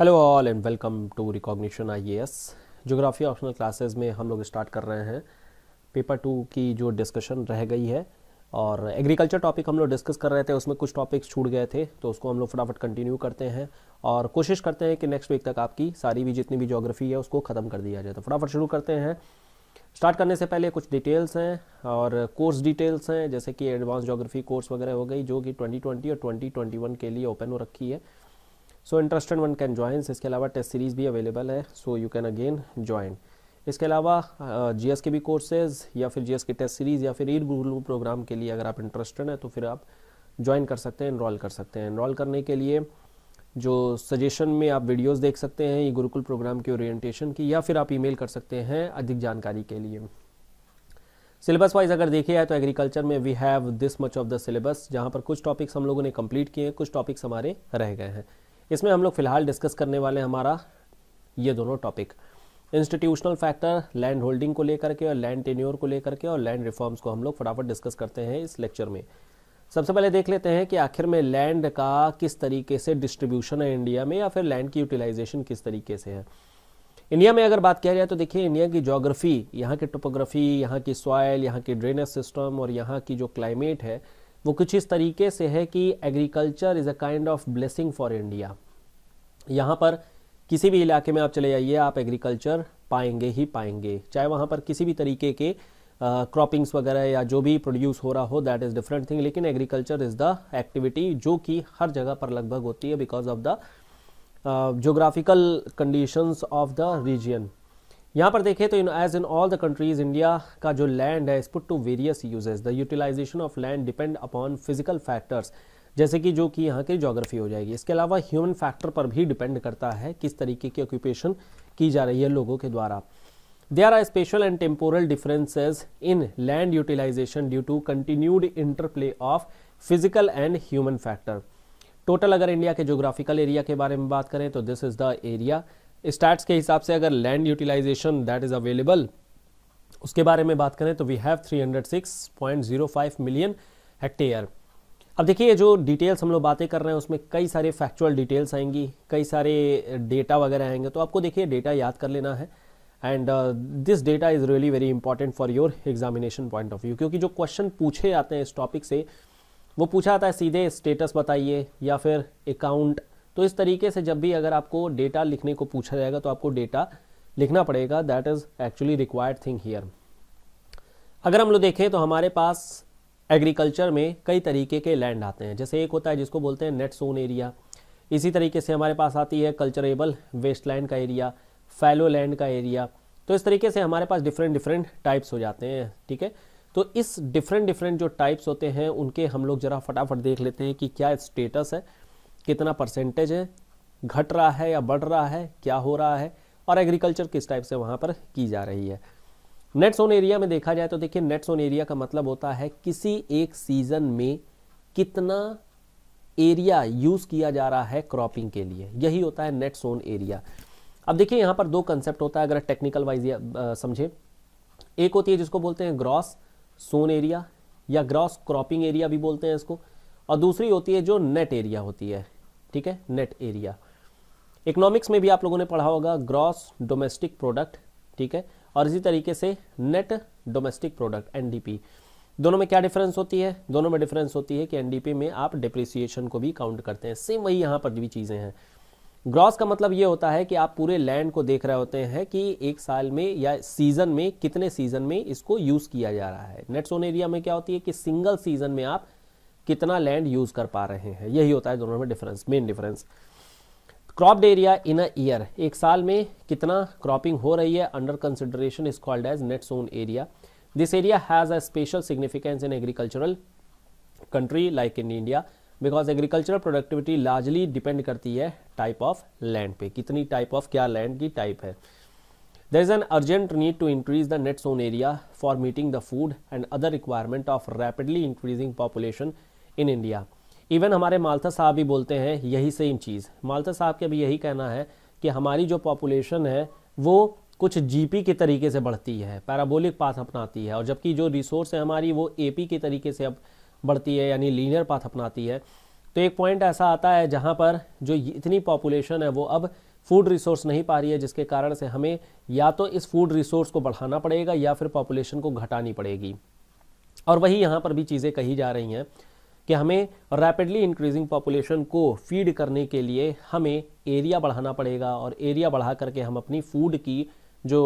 Hello all and welcome to recognition IAS geography optional classes में हम लोग start कर रहे हैं पेपर टू की जो डिस्कशन रह गई है और एग्रीकल्चर टॉपिक हम लोग डिस्कस कर रहे थे उसमें कुछ टॉपिक्स छूट गए थे तो उसको हम लोग फटाफट कंटिन्यू करते हैं और कोशिश करते हैं कि नेक्स्ट वीक तक आपकी सारी भी जितनी भी जोग्राफी है उसको ख़त्म कर दिया जाए तो फटाफट शुरू करते हैं स्टार्ट करने से पहले कुछ डिटेल्स हैं और कोर्स डिटेल्स हैं जैसे कि एडवांस जोग्राफी कोर्स वगैरह हो गई जो कि 2020 और 2021 के लिए ओपन हो रखी है so interested one can join इसके अलावा टेस्ट सीरीज़ भी अवेलेबल है so you can again join इसके अलावा जी uh, के भी कोर्सेज या फिर जी के टेस्ट सीरीज़ या फिर ईड गुरु प्रोग्राम के लिए अगर आप इंटरेस्टेड हैं तो फिर आप ज्वाइन कर सकते हैं इनरोल कर सकते हैं इनरोल करने के लिए जो सजेशन में आप वीडियोस देख सकते हैं ये गुरुकुल प्रोग्राम की ओरिएंटेशन की या फिर आप ईमेल कर सकते हैं अधिक जानकारी के लिए सिलेबस वाइज अगर देखिए जाए तो एग्रीकल्चर में we have this much of the syllabus जहाँ पर कुछ टॉपिक्स हम लोगों ने कंप्लीट किए हैं कुछ टॉपिक्स हमारे रह गए हैं इसमें हम लोग फिलहाल डिस्कस करने वाले हैं हमारा ये दोनों topic institutional factor land holding को लेकर के और लैंड टेन्योर को लेकर के और लैंड रिफॉर्म्स को हम लोग फटाफट डिस्कस करते हैं इस लेक्चर में सबसे पहले देख लेते हैं कि आखिर में लैंड का किस तरीके से डिस्ट्रीब्यूशन है इंडिया में या फिर लैंड की यूटिलाइजेशन किस तरीके से है इंडिया में अगर बात किया जाए तो देखिए इंडिया की जोग्राफी यहाँ की टोपोग्राफी यहाँ की सॉयल यहाँ की ड्रेनेज सिस्टम और यहाँ की जो क्लाइमेट है वो कुछ इस तरीके से है कि agriculture is a kind of blessing for India यहाँ पर किसी भी इलाके में आप चले जाइए आप एग्रीकल्चर पाएंगे ही पाएंगे चाहे वहाँ पर किसी भी तरीके के क्रॉपिंग्स uh, वगैरह या जो भी प्रोड्यूस हो रहा हो दैट इज़ डिफरेंट थिंग लेकिन एग्रीकल्चर इज़ द एक्टिविटी जो कि हर जगह पर लगभग होती है because of the geographical conditions of the region यहाँ पर देखें तो in as in all the countries India का जो लैंड है is put to various uses the utilization of land depend upon physical factors जैसे कि जो कि यहाँ की जोग्राफी हो जाएगी इसके अलावा ह्यूमन फैक्टर पर भी डिपेंड करता है किस तरीके की ऑक्यूपेशन की जा रही है लोगों के द्वारा are are spatial and temporal differences in land utilization due to continued interplay of physical and human factor total अगर इंडिया के जोग्राफिकल एरिया के बारे में बात करें तो this is the area stats के हिसाब से अगर land utilization that is available उसके बारे में बात करें तो वी हैव 306.05 मिलियन हेक्टेयर अब देखिए जो डिटेल्स हम लोग बातें कर रहे हैं उसमें कई सारे फैक्चुअल डिटेल्स आएंगी कई सारे डेटा वगैरह आएंगे तो आपको देखिए डेटा याद कर लेना है and this data is really very important for your examination point of view क्योंकि जो क्वेश्चन पूछे आते हैं इस टॉपिक से वो पूछा आता है सीधे स्टेटस बताइए या फिर अकाउंट तो इस तरीके से जब भी अगर आपको डेटा लिखने को पूछा जाएगा तो आपको डेटा लिखना पड़ेगा that is actually required thing here अगर हम लोग देखें तो हमारे पास एग्रीकल्चर में कई तरीके के लैंड आते हैं जैसे एक होता है जिसको बोलते हैं नेट सोन एरिया इसी तरीके से हमारे पास आती है कल्चरेबल वेस्टलैंड का एरिया फैलो लैंड का एरिया तो इस तरीके से हमारे पास डिफरेंट डिफरेंट टाइप्स हो जाते हैं ठीक है तो इस डिफरेंट डिफरेंट जो टाइप्स होते हैं उनके हम लोग ज़रा फटाफट देख लेते हैं कि क्या स्टेटस है कितना परसेंटेज है घट रहा है या बढ़ रहा है क्या हो रहा है और एग्रीकल्चर किस टाइप से वहाँ पर की जा रही है नेट सोन एरिया में देखा जाए तो देखिए नेट सोन एरिया का मतलब होता है किसी एक सीज़न में कितना एरिया यूज़ किया जा रहा है क्रॉपिंग के लिए यही होता है नेट सोन एरिया अब देखिए यहाँ पर दो कंसेप्ट होता है अगर टेक्निकल वाइज समझे एक होती है जिसको बोलते हैं ग्रॉस सोन एरिया या ग्रॉस क्रॉपिंग एरिया भी बोलते हैं इसको और दूसरी होती है जो नेट एरिया होती है ठीक है नेट एरिया इकोनॉमिक्स में भी आप लोगों ने पढ़ा होगा ग्रॉस डोमेस्टिक प्रोडक्ट ठीक है और इसी तरीके से नेट डोमेस्टिक प्रोडक्ट एनडीपी दोनों में क्या डिफरेंस होती है दोनों में डिफरेंस होती है कि एनडीपी में आप डिप्रिसिएशन को भी काउंट करते हैं सेम वही यहां पर भी चीज़ें हैं ग्रॉस का मतलब यह होता है कि आप पूरे लैंड को देख रहे होते हैं कि एक साल में या सीजन में कितने सीजन में इसको यूज किया जा रहा है नेट सोन एरिया में क्या होती है कि सिंगल सीजन में आप कितना लैंड यूज़ कर पा रहे हैं यही होता है दोनों में difference main difference crop area in a year एक साल में कितना क्रॉपिंग हो रही है under consideration is called as net sown area this area has a special significance in agricultural country like in India because agricultural productivity largely depend करती है type of land पे कितनी टाइप ऑफ क्या land की type है there is an urgent need to increase the net sown area for meeting the food and other requirement of rapidly increasing population in India even हमारे Malthus साहब भी बोलते हैं यही सेम चीज़ मालथा साहब का भी यही कहना है कि हमारी जो पॉपुलेशन है वो कुछ जीपी के तरीके से बढ़ती है पैराबोलिक पाथ अपनाती है और जबकि जो रिसोर्स है हमारी वो एपी के तरीके से अब बढ़ती है यानी लीनियर पाथ अपनाती है तो एक पॉइंट ऐसा आता है जहाँ पर जो इतनी पॉपुलेशन है वो अब फूड रिसोर्स नहीं पा रही है जिसके कारण से हमें या तो इस फूड रिसोर्स को बढ़ाना पड़ेगा या फिर पॉपुलेशन को घटानी पड़ेगी और वही यहाँ पर भी चीज़ें कही जा रही हैं कि हमें रैपिडली इंक्रीजिंग पॉपुलेशन को फीड करने के लिए हमें एरिया बढ़ाना पड़ेगा और एरिया बढ़ा करके हम अपनी फूड की जो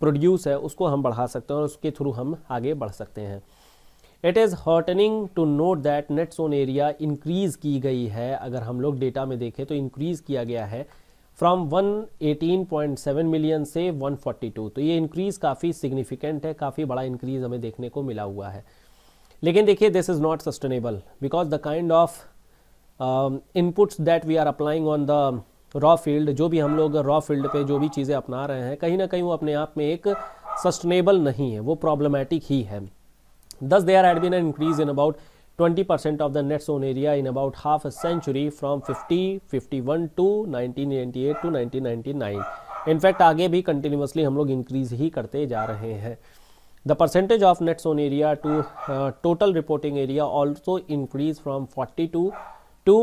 प्रोड्यूस है उसको हम बढ़ा सकते हैं और उसके थ्रू हम आगे बढ़ सकते हैं it is heartening to note that net sown area increase की गई है अगर हम लोग डेटा में देखें तो इंक्रीज़ किया गया है फ्रॉम 118.7 मिलियन से 142 तो ये इंक्रीज़ काफ़ी सिग्निफिकेंट है काफ़ी बड़ा इंक्रीज़ हमें देखने को मिला हुआ है लेकिन देखिए this is not sustainable because the kind of inputs that we are applying on the raw field जो भी हम लोग रॉ फील्ड पे जो भी चीज़ें अपना रहे हैं कहीं ना कहीं वो अपने आप में एक सस्टेनेबल नहीं है वो प्रॉब्लमैटिक ही है thus they are had been increase in about twenty percent of the net sown area in about half a century from fifty fifty one to nineteen ninety eight to nineteen ninety nine in fact आगे भी continuously हम लोग increase ही करते जा रहे हैं the percentage of net sown area to total reporting area also increase from forty two to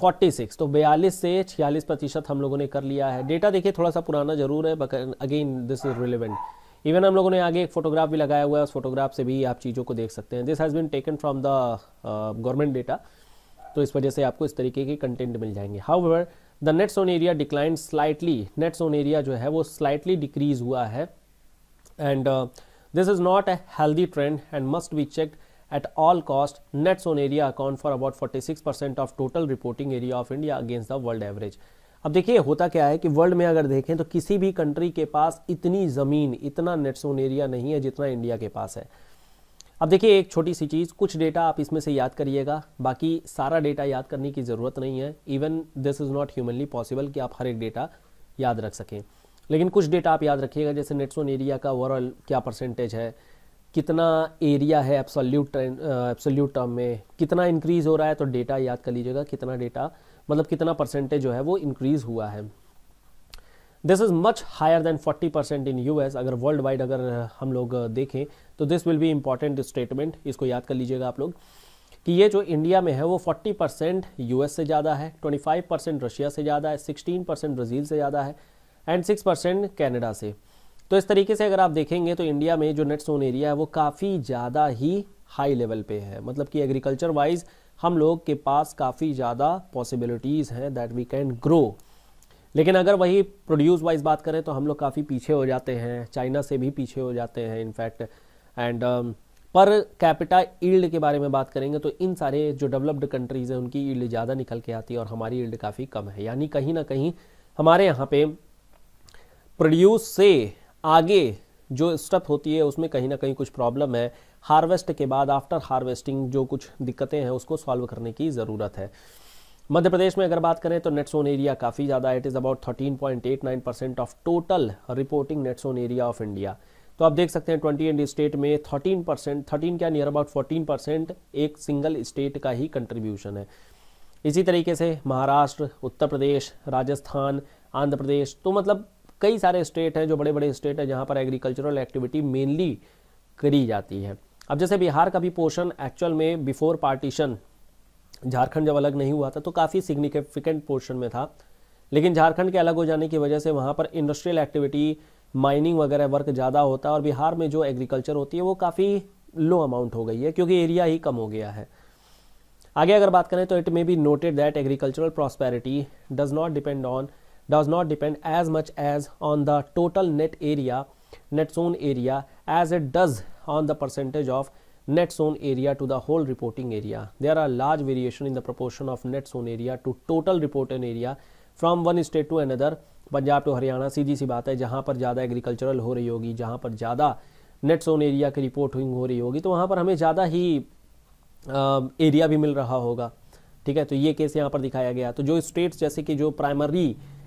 forty six तो बयालीस से छियालीस प्रतिशत हम लोगों ने कर लिया है डेटा देखिए थोड़ा सा पुराना जरूर है but again this is relevant even हम लोगों ने आगे एक फोटोग्राफ भी लगाया हुआ है उस फोटोग्राफ से भी आप चीज़ों को देख सकते हैं this has been taken from the government data तो इस वजह से आपको इस तरीके के कंटेंट मिल जाएंगे how the net sown area decline slightly net sown area जो है वो स्लाइटली डिक्रीज हुआ है and uh, this is not a healthy trend and must be checked at all cost net zone area account for about 46% of total reporting area of India against the world average अब देखिए होता क्या है कि world में अगर देखें तो किसी भी कंट्री के पास इतनी ज़मीन इतना नेट जोन एरिया नहीं है जितना इंडिया के पास है अब देखिए एक छोटी सी चीज़ कुछ डेटा आप इसमें से याद करिएगा बाकी सारा डेटा याद करने की ज़रूरत नहीं है even this is not humanly possible कि आप हर एक डेटा याद रख सकें लेकिन कुछ डेटा आप याद रखिएगा जैसे नेटसोन एरिया का ओवरऑल क्या परसेंटेज है कितना एरिया है एप्सोल्यूट एप्सोल्यूट टर्म में कितना इंक्रीज़ हो रहा है तो डेटा याद कर लीजिएगा कितना डेटा मतलब कितना परसेंटेज जो है वो इंक्रीज़ हुआ है this is much higher than 40 percent in US अगर वर्ल्ड वाइड अगर हम लोग देखें तो this will be important statement इसको याद कर लीजिएगा आप लोग कि ये जो इंडिया में है वो 40 परसेंट यूएस से ज़्यादा है 25 परसेंट रशिया से ज़्यादा है 16 परसेंट ब्राज़ील से ज़्यादा है एंड सिक्स परसेंट कैनेडा से तो इस तरीके से अगर आप देखेंगे तो इंडिया में जो नेट सोन एरिया है वो काफ़ी ज़्यादा ही हाई लेवल पे है मतलब कि एग्रीकल्चर वाइज हम लोग के पास काफ़ी ज़्यादा पॉसिबिलिटीज़ हैं दैट वी कैन ग्रो लेकिन अगर वही प्रोड्यूस वाइज बात करें तो हम लोग काफ़ी पीछे हो जाते हैं चाइना से भी पीछे हो जाते हैं in fact and per capita yield के बारे में बात करेंगे तो इन सारे जो डेवलप्ड कंट्रीज़ हैं उनकी ईल्ड ज़्यादा निकल के आती है और हमारी ईल्ड काफ़ी कम है यानी कहीं ना कहीं हमारे यहाँ पे प्रोड्यूस से आगे जो स्टेप होती है उसमें कहीं ना कहीं कुछ प्रॉब्लम है हार्वेस्ट के बाद आफ्टर हार्वेस्टिंग जो कुछ दिक्कतें हैं उसको सॉल्व करने की ज़रूरत है मध्य प्रदेश में अगर बात करें तो नेटसोन एरिया काफ़ी ज़्यादा it is about 13.89 percent of total reporting net sown area of India तो आप देख सकते हैं ट्वेंटी एंड स्टेट में थर्टीन परसेंट थर्टीन क्या नियर अबाउट फोर्टीन परसेंट एक सिंगल स्टेट का ही कंट्रीब्यूशन है इसी तरीके से महाराष्ट्र उत्तर प्रदेश राजस्थान आंध्र प्रदेश तो मतलब कई सारे स्टेट हैं जो बड़े बड़े स्टेट हैं जहाँ पर एग्रीकल्चरल एक्टिविटी मेनली करी जाती है अब जैसे बिहार का भी पोर्शन एक्चुअल में बिफोर पार्टीशन झारखंड जब अलग नहीं हुआ था तो काफ़ी सिग्निफिकेंट पोर्शन में था लेकिन झारखंड के अलग हो जाने की वजह से वहाँ पर इंडस्ट्रियल एक्टिविटी माइनिंग वगैरह वर्क ज़्यादा होता है और बिहार में जो एग्रीकल्चर होती है वो काफ़ी लो अमाउंट हो गई है क्योंकि एरिया ही कम हो गया है आगे अगर बात करें तो it may be noted that agricultural prosperity does not depend on does not depend as much as on the total net area net zone area as it does on the percentage of net zone area to the whole reporting area there are large variation in the proportion of net zone area to total reported area from one state to another punjab to haryana seedhi si baat hai jahan par ज़्यादा agricultural ho rahi hogi jahan par ज़्यादा net zone area ki reporting ho rahi hogi to wahan par hame ज़्यादा hi आ, area भी मिल रहा होगा ठीक है तो ये केस यहाँ पर दिखाया गया तो जो स्टेट्स जैसे कि जो प्राइमरी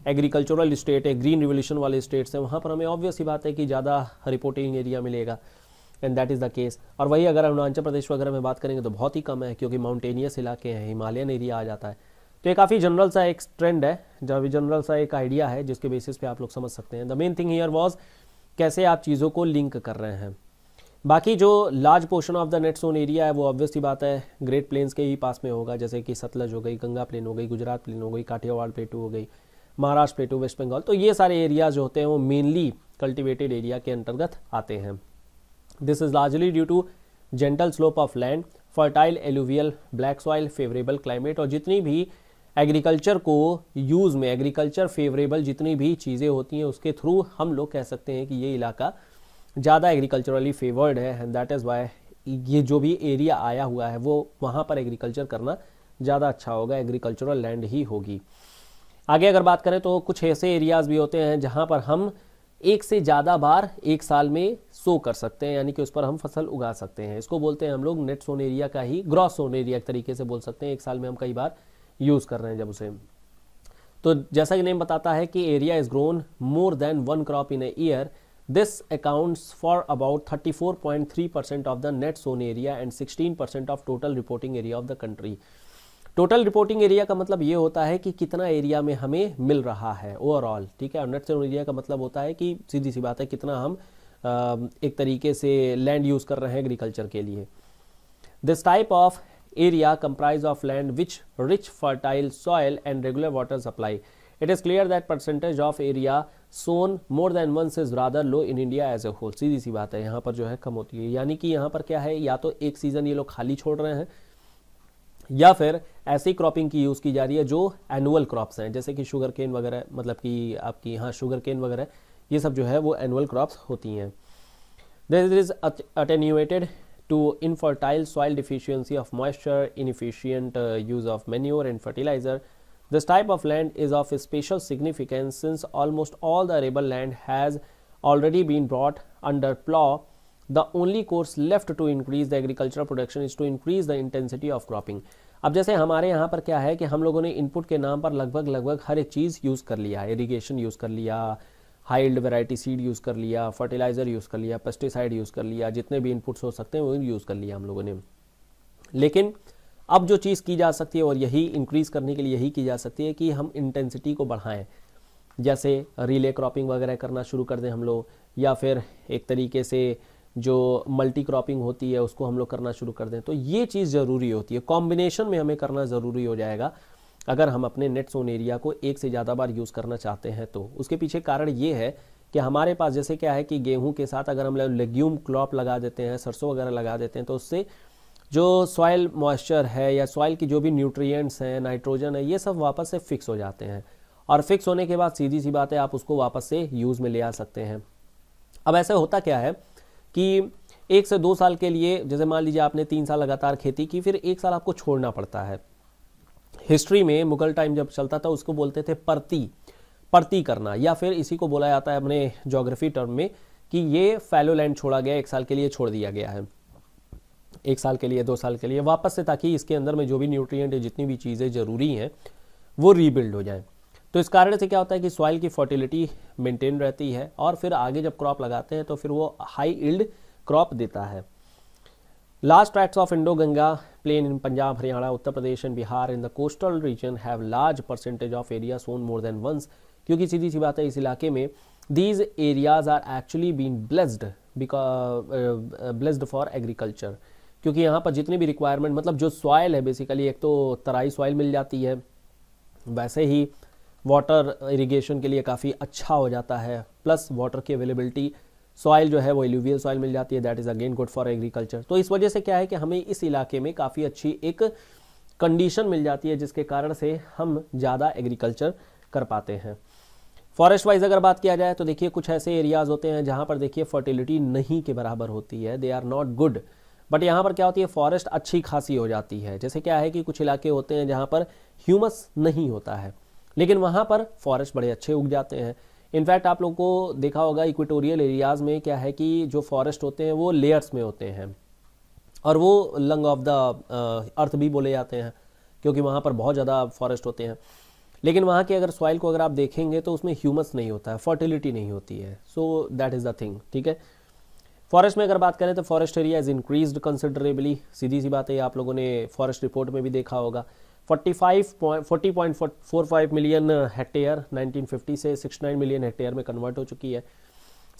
एग्रीकल्चरल स्टेट है ग्रीन रिवोल्यूशन वाले स्टेट्स हैं वहाँ पर हमें ऑब्वियस ही बात है कि ज़्यादा रिपोर्टिंग एरिया मिलेगा and that is the case और वही अगर अरुणाचल प्रदेश वगैरह में बात करेंगे तो बहुत ही कम है क्योंकि माउंटेनियस इलाके हैं हिमालयन एरिया आ जाता है तो ये काफ़ी जनरल सा एक ट्रेंड है जब जनरल सा एक आइडिया है जिसके बेसिस पे आप लोग समझ सकते हैं the main thing here was कैसे आप चीज़ों को लिंक कर रहे हैं बाकी जो large portion of the net sown area है वो ऑब्वियसली बात है ग्रेट प्लेन्स के ही पास में होगा जैसे कि सतलज हो गई गंगा प्लेन हो गई गुजरात प्लेन हो गई काठियावाड़ प्लेटू हो गई महाराष्ट्र प्लेटू वेस्ट बंगाल तो ये सारे एरिया जो होते हैं वो मेनली कल्टिवेटेड एरिया के अंतर्गत आते हैं this is largely due to gentle slope of land fertile alluvial black soil favourable climate और जितनी भी एग्रीकल्चर को यूज़ में एग्रीकल्चर फेवरेबल जितनी भी चीज़ें होती हैं उसके थ्रू हम लोग कह सकते हैं कि ये इलाका ज़्यादा एग्रीकल्चरली फेवर्ड है एंड दैट इज़ वाई ये जो भी एरिया आया हुआ है वो वहाँ पर एग्रीकल्चर करना ज़्यादा अच्छा होगा एग्रीकल्चरल लैंड ही होगी आगे अगर बात करें तो कुछ ऐसे एरियाज़ भी होते हैं जहाँ पर हम एक से ज़्यादा बार एक साल में सो कर सकते हैं यानी कि उस पर हम फसल उगा सकते हैं इसको बोलते हैं हम लोग नेट सोन एरिया का ही ग्रॉस सोन एरिया के तरीके से बोल सकते हैं एक साल में हम कई बार यूज़ कर रहे हैं जब उसे तो जैसा कि नेम बताता है कि area is grown more than one crop in a year this accounts for about 34.3 percent of the net sown area and 16 percent of total reporting area of the country total reporting area का मतलब ये होता है कि कितना area में हमें मिल रहा है ओवरऑल ठीक है और नेट सेवन एरिया का मतलब होता है कि सीधी सी बात है कितना हम एक तरीके से लैंड यूज़ कर रहे हैं एग्रीकल्चर के लिए this type of area comprise of land which rich fertile soil and regular water supply it is clear that percentage of area sown more than one से ज़्यादा low in India as a whole सीधी सी बात है यहाँ पर जो है कम होती है यानी कि यहाँ पर क्या है या तो एक सीज़न ये लोग खाली छोड़ रहे हैं या फिर ऐसी क्रॉपिंग की यूज़ की जा रही है जो एनुअल क्रॉप्स हैं जैसे कि शुगर केन वगैरह मतलब कि आपकी यहाँ शुगर केन वगैरह ये सब जो है वो एनुअल क्रॉप्स होती हैं this is attenuated to infertile soil deficiency of moisture inefficient use of manure and fertilizer this type of land is of special significance since almost all the arable land has already been brought under plough the only course left to increase the agriculture production is to increase the intensity of cropping अब जैसे हमारे यहाँ पर क्या है कि हम लोगों ने इनपुट के नाम पर लगभग लगभग हर एक चीज़ यूज़ कर लिया इरीगेशन यूज़ कर लिया हाइल्ड वेराइटी सीड यूज़ कर लिया फर्टिलाइज़र यूज़ कर लिया पेस्टिसाइड यूज़ कर लिया जितने भी इनपुट्स हो सकते हैं वो यूज़ कर लिया हम लोगों ने लेकिन अब जो चीज़ की जा सकती है और यही इंक्रीज़ करने के लिए यही की जा सकती है कि हम इंटेंसिटी को बढ़ाएं जैसे रिले क्रॉपिंग वगैरह करना शुरू कर दें हम लोग या फिर एक तरीके से जो मल्टी क्रॉपिंग होती है उसको हम लोग करना शुरू कर दें तो ये चीज़ ज़रूरी होती है कॉम्बिनेशन में हमें करना ज़रूरी हो जाएगा अगर हम अपने नेट सोन एरिया को एक से ज़्यादा बार यूज़ करना चाहते हैं तो उसके पीछे कारण ये है कि हमारे पास जैसे क्या है कि गेहूं के साथ अगर हम लेग्यूम क्रॉप लगा देते हैं सरसों वगैरह लगा देते हैं तो उससे जो सॉयल मॉइस्चर है या सॉइल की जो भी न्यूट्रिएंट्स हैं नाइट्रोजन है ये सब वापस से फिक्स हो जाते हैं और फिक्स होने के बाद सीधी सी बात है आप उसको वापस से यूज़ में ले आ सकते हैं अब ऐसे होता क्या है कि एक से दो साल के लिए जैसे मान लीजिए आपने तीन साल लगातार खेती की फिर एक साल आपको छोड़ना पड़ता है हिस्ट्री में मुगल टाइम जब चलता था उसको बोलते थे परती परती करना या फिर इसी को बोला जाता है अपने जोग्राफी टर्म में कि ये फैलो लैंड छोड़ा गया एक साल के लिए छोड़ दिया गया है एक साल के लिए दो साल के लिए वापस से ताकि इसके अंदर में जो भी न्यूट्रिएंट है जितनी भी चीज़ें ज़रूरी हैं वो रीबिल्ड हो जाए तो इस कारण से क्या होता है कि सॉइल की फर्टिलिटी मेंटेन रहती है और फिर आगे जब क्रॉप लगाते हैं तो फिर वो हाई इल्ड क्रॉप देता है large tracts of Indo Ganga plain in Punjab Haryana Uttar Pradesh and Bihar in the coastal region have large percentage of area sown more than once क्योंकि सीधी सी बात है इस इलाके में these areas are actually been blessed blessed for agriculture क्योंकि यहाँ पर जितनी भी रिक्वायरमेंट मतलब जो सॉयल है बेसिकली एक तो तराई सॉइल मिल जाती है वैसे ही वाटर इरिगेशन के लिए काफ़ी अच्छा हो जाता है प्लस वाटर की अवेलेबिलिटी सॉइल जो है वो एल्यूवियल सॉइल मिल जाती है that is again good for agriculture तो इस वजह से क्या है कि हमें इस इलाके में काफ़ी अच्छी एक कंडीशन मिल जाती है जिसके कारण से हम ज़्यादा एग्रीकल्चर कर पाते हैं फॉरेस्ट वाइज अगर बात किया जाए तो देखिए कुछ ऐसे एरियाज़ होते हैं जहाँ पर देखिए फर्टिलिटी नहीं के बराबर होती है they are not good but यहाँ पर क्या होती है फॉरेस्ट अच्छी खासी हो जाती है जैसे क्या है कि कुछ इलाके होते हैं जहाँ पर ह्यूमस नहीं होता है लेकिन वहाँ पर फॉरेस्ट बड़े अच्छे उग जाते हैं इनफैक्ट आप लोग को देखा होगा इक्वेटोरियल एरियाज़ में क्या है कि जो फॉरेस्ट होते हैं वो लेयर्स में होते हैं और वो लंग ऑफ द अर्थ भी बोले जाते हैं क्योंकि वहाँ पर बहुत ज़्यादा फॉरेस्ट होते हैं लेकिन वहाँ के अगर सॉइल को अगर आप देखेंगे तो उसमें ह्यूमस नहीं होता है फर्टिलिटी नहीं होती है so that is the thing ठीक है फॉरेस्ट में अगर बात करें तो forest area is increase considerably सीधी सी बात है आप लोगों ने फॉरेस्ट रिपोर्ट में भी देखा होगा 45.45 मिलियन हेक्टेयर 1950 से 69 मिलियन हेक्टेयर में कन्वर्ट हो चुकी है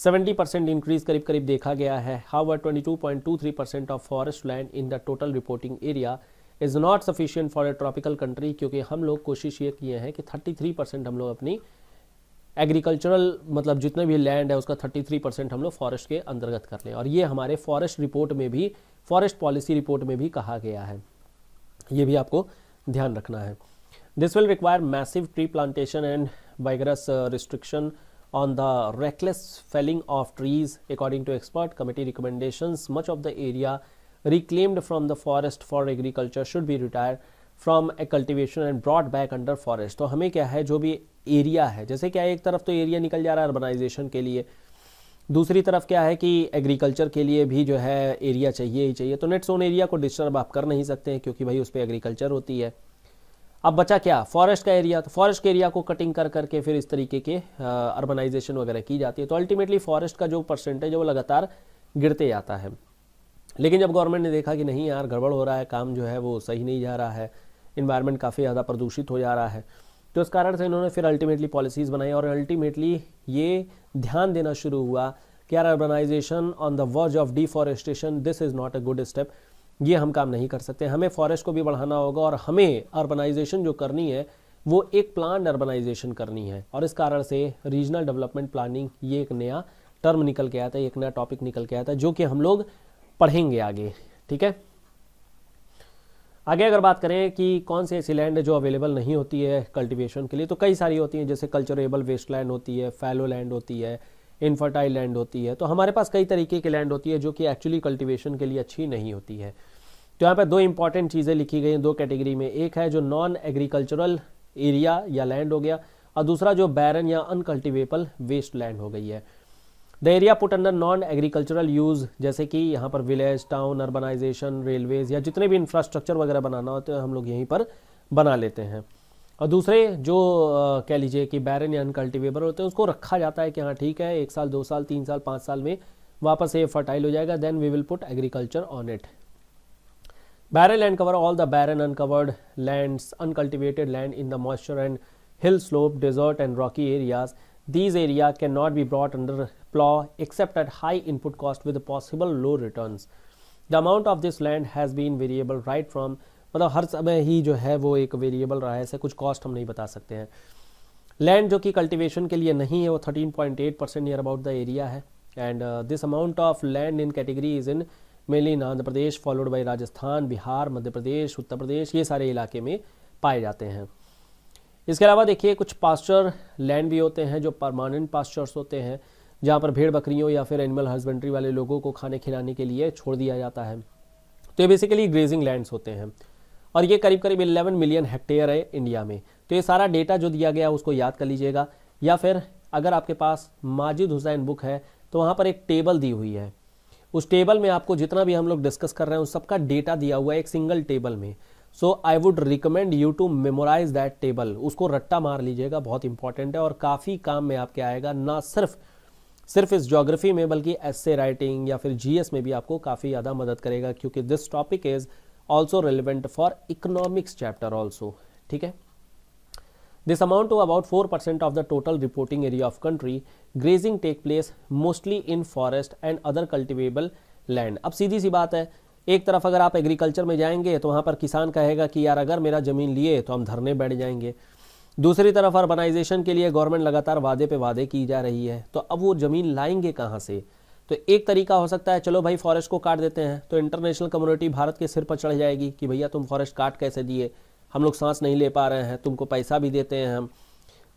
70 परसेंट इंक्रीज करीब करीब देखा गया है however twenty percent of forest land in the total reporting area is not sufficient for a tropical country क्योंकि हम लोग कोशिश ये किए हैं कि 33 परसेंट हम लोग अपनी एग्रीकल्चरल मतलब जितने भी लैंड है उसका 33 परसेंट हम लोग फॉरेस्ट के अंतर्गत कर लें और ये हमारे फॉरेस्ट रिपोर्ट में भी फॉरेस्ट पॉलिसी रिपोर्ट में भी कहा गया है ये भी आपको ध्यान रखना है this will require massive tree plantation and vigorous restriction on the reckless felling of trees according to expert committee recommendation much of the area reclaimed from the forest for agriculture should be retire from a cultivation and brought back under forest तो हमें क्या है जो भी area है जैसे क्या एक तरफ तो एरिया निकल जा रहा है अर्बनाइजेशन के लिए दूसरी तरफ क्या है कि एग्रीकल्चर के लिए भी जो है एरिया चाहिए ही चाहिए तो नेट सोन एरिया को डिस्टर्ब आप कर नहीं सकते हैं क्योंकि भाई उस पर एग्रीकल्चर होती है अब बचा क्या फॉरेस्ट का एरिया तो फॉरेस्ट के एरिया को कटिंग कर करके फिर इस तरीके के अर्बनाइजेशन वगैरह की जाती है तो अल्टीमेटली फॉरेस्ट का जो परसेंटेज है वो लगातार गिरते जाता है लेकिन जब गवर्नमेंट ने देखा कि नहीं यार गड़बड़ हो रहा है काम जो है वो सही नहीं जा रहा है इन्वायरमेंट काफ़ी ज़्यादा प्रदूषित हो जा रहा है तो इस कारण से इन्होंने फिर अल्टीमेटली पॉलिसीज़ बनाई और अल्टीमेटली ये ध्यान देना शुरू हुआ कि यार urbanization on the verge of deforestation this is not a good step ये हम काम नहीं कर सकते हमें फॉरेस्ट को भी बढ़ाना होगा और हमें अर्बनाइजेशन जो करनी है वो एक प्लान अर्बनाइजेशन करनी है और इस कारण से रीजनल डेवलपमेंट प्लानिंग ये एक नया टर्म निकल के आया था एक नया टॉपिक निकल के आया था जो कि हम लोग पढ़ेंगे आगे ठीक है आगे अगर बात करें कि कौन सी ऐसी लैंड जो अवेलेबल नहीं होती है कल्टीवेशन के लिए तो कई सारी होती हैं जैसे कल्चरेबल वेस्ट लैंड होती है फैलो लैंड होती है इनफर्टाइल लैंड होती है तो हमारे पास कई तरीके की लैंड होती है जो कि एक्चुअली कल्टीवेशन के लिए अच्छी नहीं होती है तो यहाँ पर दो इंपॉर्टेंट चीज़ें लिखी गई हैं दो कैटेगरी में एक है जो नॉन एग्रीकल्चरल एरिया या लैंड हो गया और दूसरा जो बैरन या अनकल्टिवेबल वेस्ट लैंड हो गई है the area put under non agricultural use जैसे कि यहाँ पर विलेज टाउन अर्बनाइजेशन रेलवेज या जितने भी इंफ्रास्ट्रक्चर वगैरह बनाना होते हैं हम लोग यहीं पर बना लेते हैं और दूसरे जो कह लीजिए कि बैरन या अनकल्टिवेबल होते हैं उसको रखा जाता है कि हाँ ठीक है एक साल दो साल तीन साल पाँच साल में वापस ये फर्टाइल हो जाएगा then we will put agriculture on it barren land cover all the barren uncovered land uncultivated land in the moisture and hill slope desert and rocky areas These area cannot be brought under plow except at high input cost with possible low returns. The amount of this land has been variable right from मतलब हर समय ही जो है वो एक variable रहा है ऐसे कुछ कॉस्ट हम नहीं बता सकते हैं लैंड जो कि कल्टीवेशन के लिए नहीं है वो 13.8 percent near about the area है and this amount of land in category is in mainly in Andhra Pradesh followed by Rajasthan Bihar Madhya Pradesh Uttar Pradesh ये सारे इलाके में पाए जाते हैं इसके अलावा देखिए कुछ पास्चर लैंड भी होते हैं जो परमानेंट पास्चर्स होते हैं जहाँ पर भेड़ बकरियों या फिर एनिमल हस्बेंड्री वाले लोगों को खाने खिलाने के लिए छोड़ दिया जाता है तो ये बेसिकली ग्रेजिंग लैंड्स होते हैं और ये करीब करीब 11 मिलियन हेक्टेयर है इंडिया में तो ये सारा डेटा जो दिया गया उसको याद कर लीजिएगा या फिर अगर आपके पास माजिद हुसैन बुक है तो वहाँ पर एक टेबल दी हुई है उस टेबल में आपको जितना भी हम लोग डिस्कस कर रहे हैं उस सबका डेटा दिया हुआ है एक सिंगल टेबल में so I would recommend you to memorise that table उसको रट्टा मार लीजिएगा बहुत इंपॉर्टेंट है और काफ़ी काम में आपके आएगा ना सिर्फ सिर्फ इस जोग्राफी में बल्कि एसए राइटिंग या फिर जीएस में भी आपको काफ़ी ज़्यादा मदद करेगा क्योंकि this topic is also relevant for economics chapter also ठीक है this amount to about four percent of the total reporting area of country grazing take place mostly in forest and other cultivable land अब सीधी सी बात है एक तरफ अगर आप एग्रीकल्चर में जाएंगे तो वहाँ पर किसान कहेगा कि यार अगर मेरा ज़मीन लिए तो हम धरने बैठ जाएंगे दूसरी तरफ अर्बनाइजेशन के लिए गवर्नमेंट लगातार वादे पे वादे की जा रही है तो अब वो ज़मीन लाएंगे कहाँ से तो एक तरीका हो सकता है चलो भाई फॉरेस्ट को काट देते हैं तो इंटरनेशनल कम्युनिटी भारत के सिर पर चढ़ जाएगी कि भैया तुम फॉरेस्ट काट कैसे दिए हम लोग सांस नहीं ले पा रहे हैं तुमको पैसा भी देते हैं हम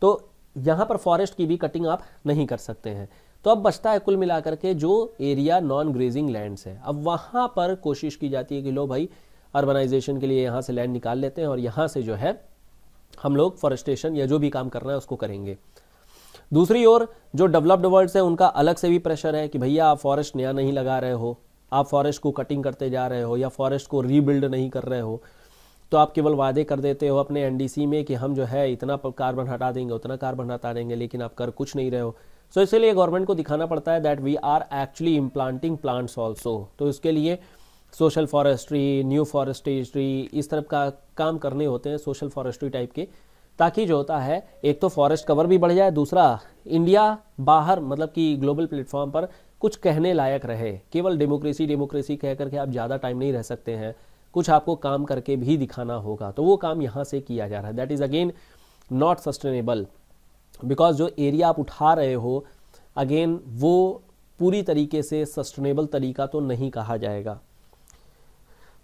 तो यहाँ पर फॉरेस्ट की भी कटिंग आप नहीं कर सकते हैं तो अब बचता है कुल मिलाकर के जो एरिया नॉन ग्रेजिंग लैंड्स है अब वहाँ पर कोशिश की जाती है कि लो भाई अर्बनाइजेशन के लिए यहाँ से लैंड निकाल लेते हैं और यहाँ से जो है हम लोग फॉरेस्टेशन या जो भी काम करना है उसको करेंगे दूसरी ओर जो डेवलप्ड वर्ल्ड्स है उनका अलग से भी प्रेशर है कि भैया आप फॉरेस्ट नया नहीं लगा रहे हो आप फॉरेस्ट को कटिंग करते जा रहे हो या फॉरेस्ट को रीबिल्ड नहीं कर रहे हो तो आप केवल वादे कर देते हो अपने एनडीसी में कि हम जो है इतना कार्बन हटा देंगे उतना कार्बन हटा देंगे लेकिन आप कर कुछ नहीं रहे हो सो इसलिए गवर्नमेंट को दिखाना पड़ता है that we are actually implanting plants also तो इसके लिए सोशल फॉरेस्ट्री न्यू फॉरेस्ट्री इस तरह का काम करने होते हैं सोशल फॉरेस्ट्री टाइप के ताकि जो होता है एक तो फॉरेस्ट कवर भी बढ़ जाए दूसरा इंडिया बाहर मतलब कि ग्लोबल प्लेटफॉर्म पर कुछ कहने लायक रहे केवल डेमोक्रेसी डेमोक्रेसी कह करके आप ज़्यादा टाइम नहीं रह सकते हैं कुछ आपको काम करके भी दिखाना होगा तो वो काम यहाँ से किया जा रहा है that is again not sustainable because जो एरिया आप उठा रहे हो अगेन वो पूरी तरीके से सस्टेनेबल तरीका तो नहीं कहा जाएगा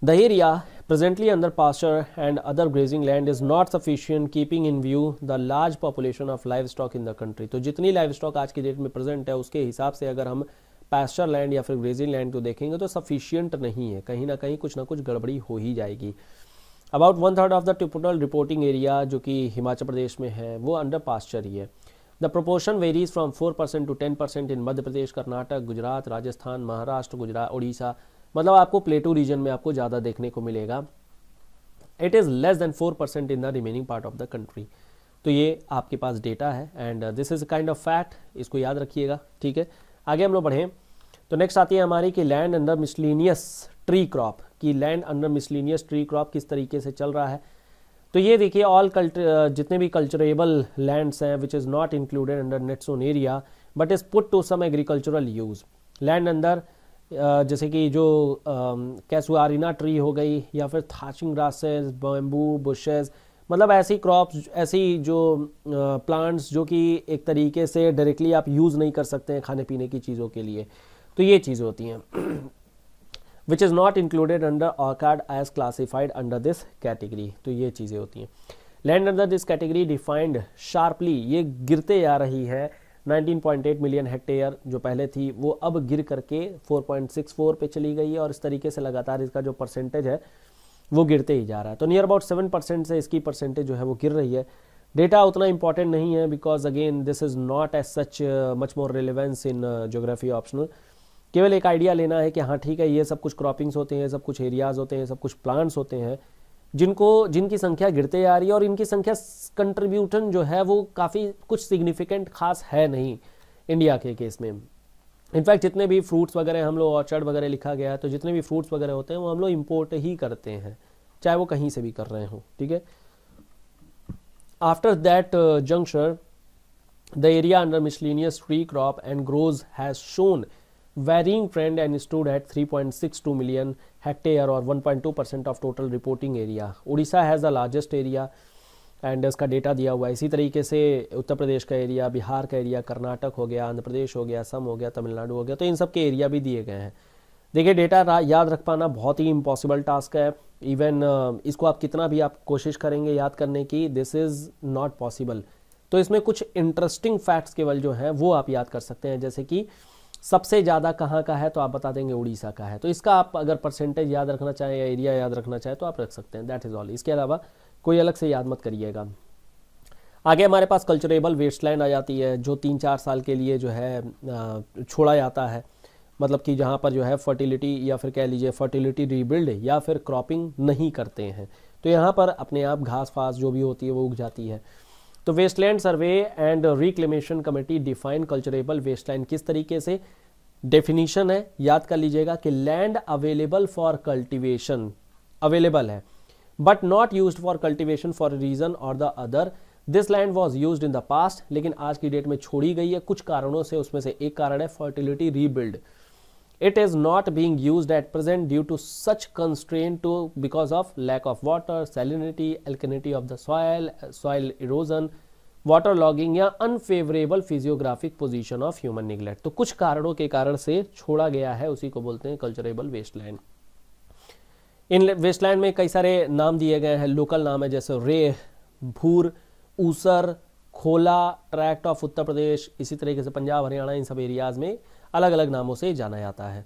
the area presently under pasture and other grazing land is not sufficient keeping in view the large population of livestock in the country तो जितनी लाइफ स्टॉक आज के डेट में प्रेजेंट है उसके हिसाब से अगर हम पास्चर लैंड या फिर ग्रेजिंग लैंड को देखेंगे तो सफिशियंट नहीं है कहीं ना कहीं कुछ ना कुछ गड़बड़ी हो ही जाएगी about one third of the ट्रिपोटल रिपोर्टिंग एरिया जो कि हिमाचल प्रदेश में है वो अंडर पास्चर ही है the proportion varies from four percent to ten percent in Madhya Pradesh Karnataka Gujarat Rajasthan Maharashtra Gujarat Orissa मतलब आपको प्लेटो रीजन में आपको ज़्यादा देखने को मिलेगा it is less than four percent in the remaining part of the country तो ये आपके पास डेटा है and this is kind of fact इसको याद रखिएगा ठीक है आगे हम लोग बढ़ें तो नेक्स्ट आती है हमारी कि land under miscellaneous tree crop कि land under miscellaneous tree crop किस तरीके से चल रहा है तो ये देखिए ऑल कल्ट जितने भी कल्चरेबल लैंड्स हैं which is not included under net sown area but is put to some agricultural use land अंदर जैसे कि जो कैसुआरिना ट्री हो गई या फिर थाचिंग ग्रासेस बम्बू बुशेज़ मतलब ऐसी क्रॉप्स ऐसी जो प्लांट्स जो कि एक तरीके से डायरेक्टली आप यूज़ नहीं कर सकते हैं खाने पीने की चीज़ों के लिए तो ये चीज़ें होती हैं which is not included under orchard as classified under this category तो ये चीज़ें होती हैं land under this category defined sharply ये गिरते जा रही है 19.8 मिलियन हेक्टेयर जो पहले थी वो अब गिर करके 4.64 पे चली गई है और इस तरीके से लगातार इसका जो परसेंटेज है वो गिरते ही जा रहा है तो नियर अबाउट सेवन परसेंट से इसकी परसेंटेज जो है वो गिर रही है डेटा उतना इंपॉर्टेंट नहीं है because again this is not as such much more relevance in geography optional केवल एक आइडिया लेना है कि हाँ ठीक है ये सब कुछ क्रॉपिंग्स होते हैं सब कुछ एरियाज होते हैं सब कुछ प्लांट्स होते हैं जिनको जिनकी संख्या गिरते जा रही है और इनकी संख्या कंट्रीब्यूशन जो है वो काफ़ी कुछ सिग्निफिकेंट खास है नहीं इंडिया के केस में इनफैक्ट जितने भी फ्रूट्स वगैरह हम लोग ऑर्चर्ड वगैरह लिखा गया है तो जितने भी फ्रूट्स वगैरह होते हैं वो हम लोग इम्पोर्ट ही करते हैं चाहे वो कहीं से भी कर रहे हों ठीक है after that junction the area under miscellaneous tree crop and groves has shown three point six two million 3.62 और one point 1.2 percent of total reporting area Orissa has the largest area and इसका डेटा दिया हुआ है इसी तरीके से उत्तर प्रदेश का एरिया बिहार का एरिया कर्नाटक हो गया आंध्र प्रदेश हो गया असम हो गया तमिलनाडु हो गया तो इन सब के एरिया भी दिए गए हैं देखिए डेटा याद रख पाना बहुत ही इम्पॉसिबल टास्क है इवन इसको आप कितना भी आप कोशिश करेंगे याद करने की दिस इज़ नॉट पॉसिबल तो इसमें कुछ इंटरेस्टिंग फैक्ट्स केवल जो हैं वो आप याद कर सकते हैं जैसे कि सबसे ज़्यादा कहाँ का है तो आप बता देंगे उड़ीसा का है तो इसका आप अगर परसेंटेज याद रखना चाहें या एरिया याद रखना चाहें तो आप रख सकते हैं दैट इज़ ऑल इसके अलावा कोई अलग से याद मत करिएगा आगे हमारे पास कल्चरेबल वेस्टलैंड आ जाती है जो तीन चार साल के लिए जो है छोड़ा जाता है मतलब कि जहाँ पर जो है फर्टिलिटी या फिर कह लीजिए फर्टिलिटी रीबिल्ड या फिर क्रॉपिंग नहीं करते हैं तो यहाँ पर अपने आप घास फास जो भी होती है वो उग जाती है तो wasteland survey and reclamation committee define culturable wasteland किस तरीके से डेफिनीशन है याद कर लीजिएगा कि land available for cultivation available है but not use for cultivation for reason or the other this land was use in the past लेकिन आज की डेट में छोड़ी गई है कुछ कारणों से उसमें से एक कारण है fertility rebuild it is not being used at present due to such constraint to because of lack of water salinity alkalinity of the soil uh, soil erosion water logging या unfavourable physiographic position of human neglect तो कुछ कारणों के कारण से छोड़ा गया है उसी को बोलते हैं कल्चरेबल वेस्टलैंड इन वेस्टलैंड में कई सारे नाम दिए गए हैं लोकल नाम है जैसे रेह भूर ऊसर खोला ट्रैक्ट ऑफ उत्तर प्रदेश इसी तरीके से पंजाब हरियाणा इन सब एरियाज में अलग अलग नामों से जाना जाता है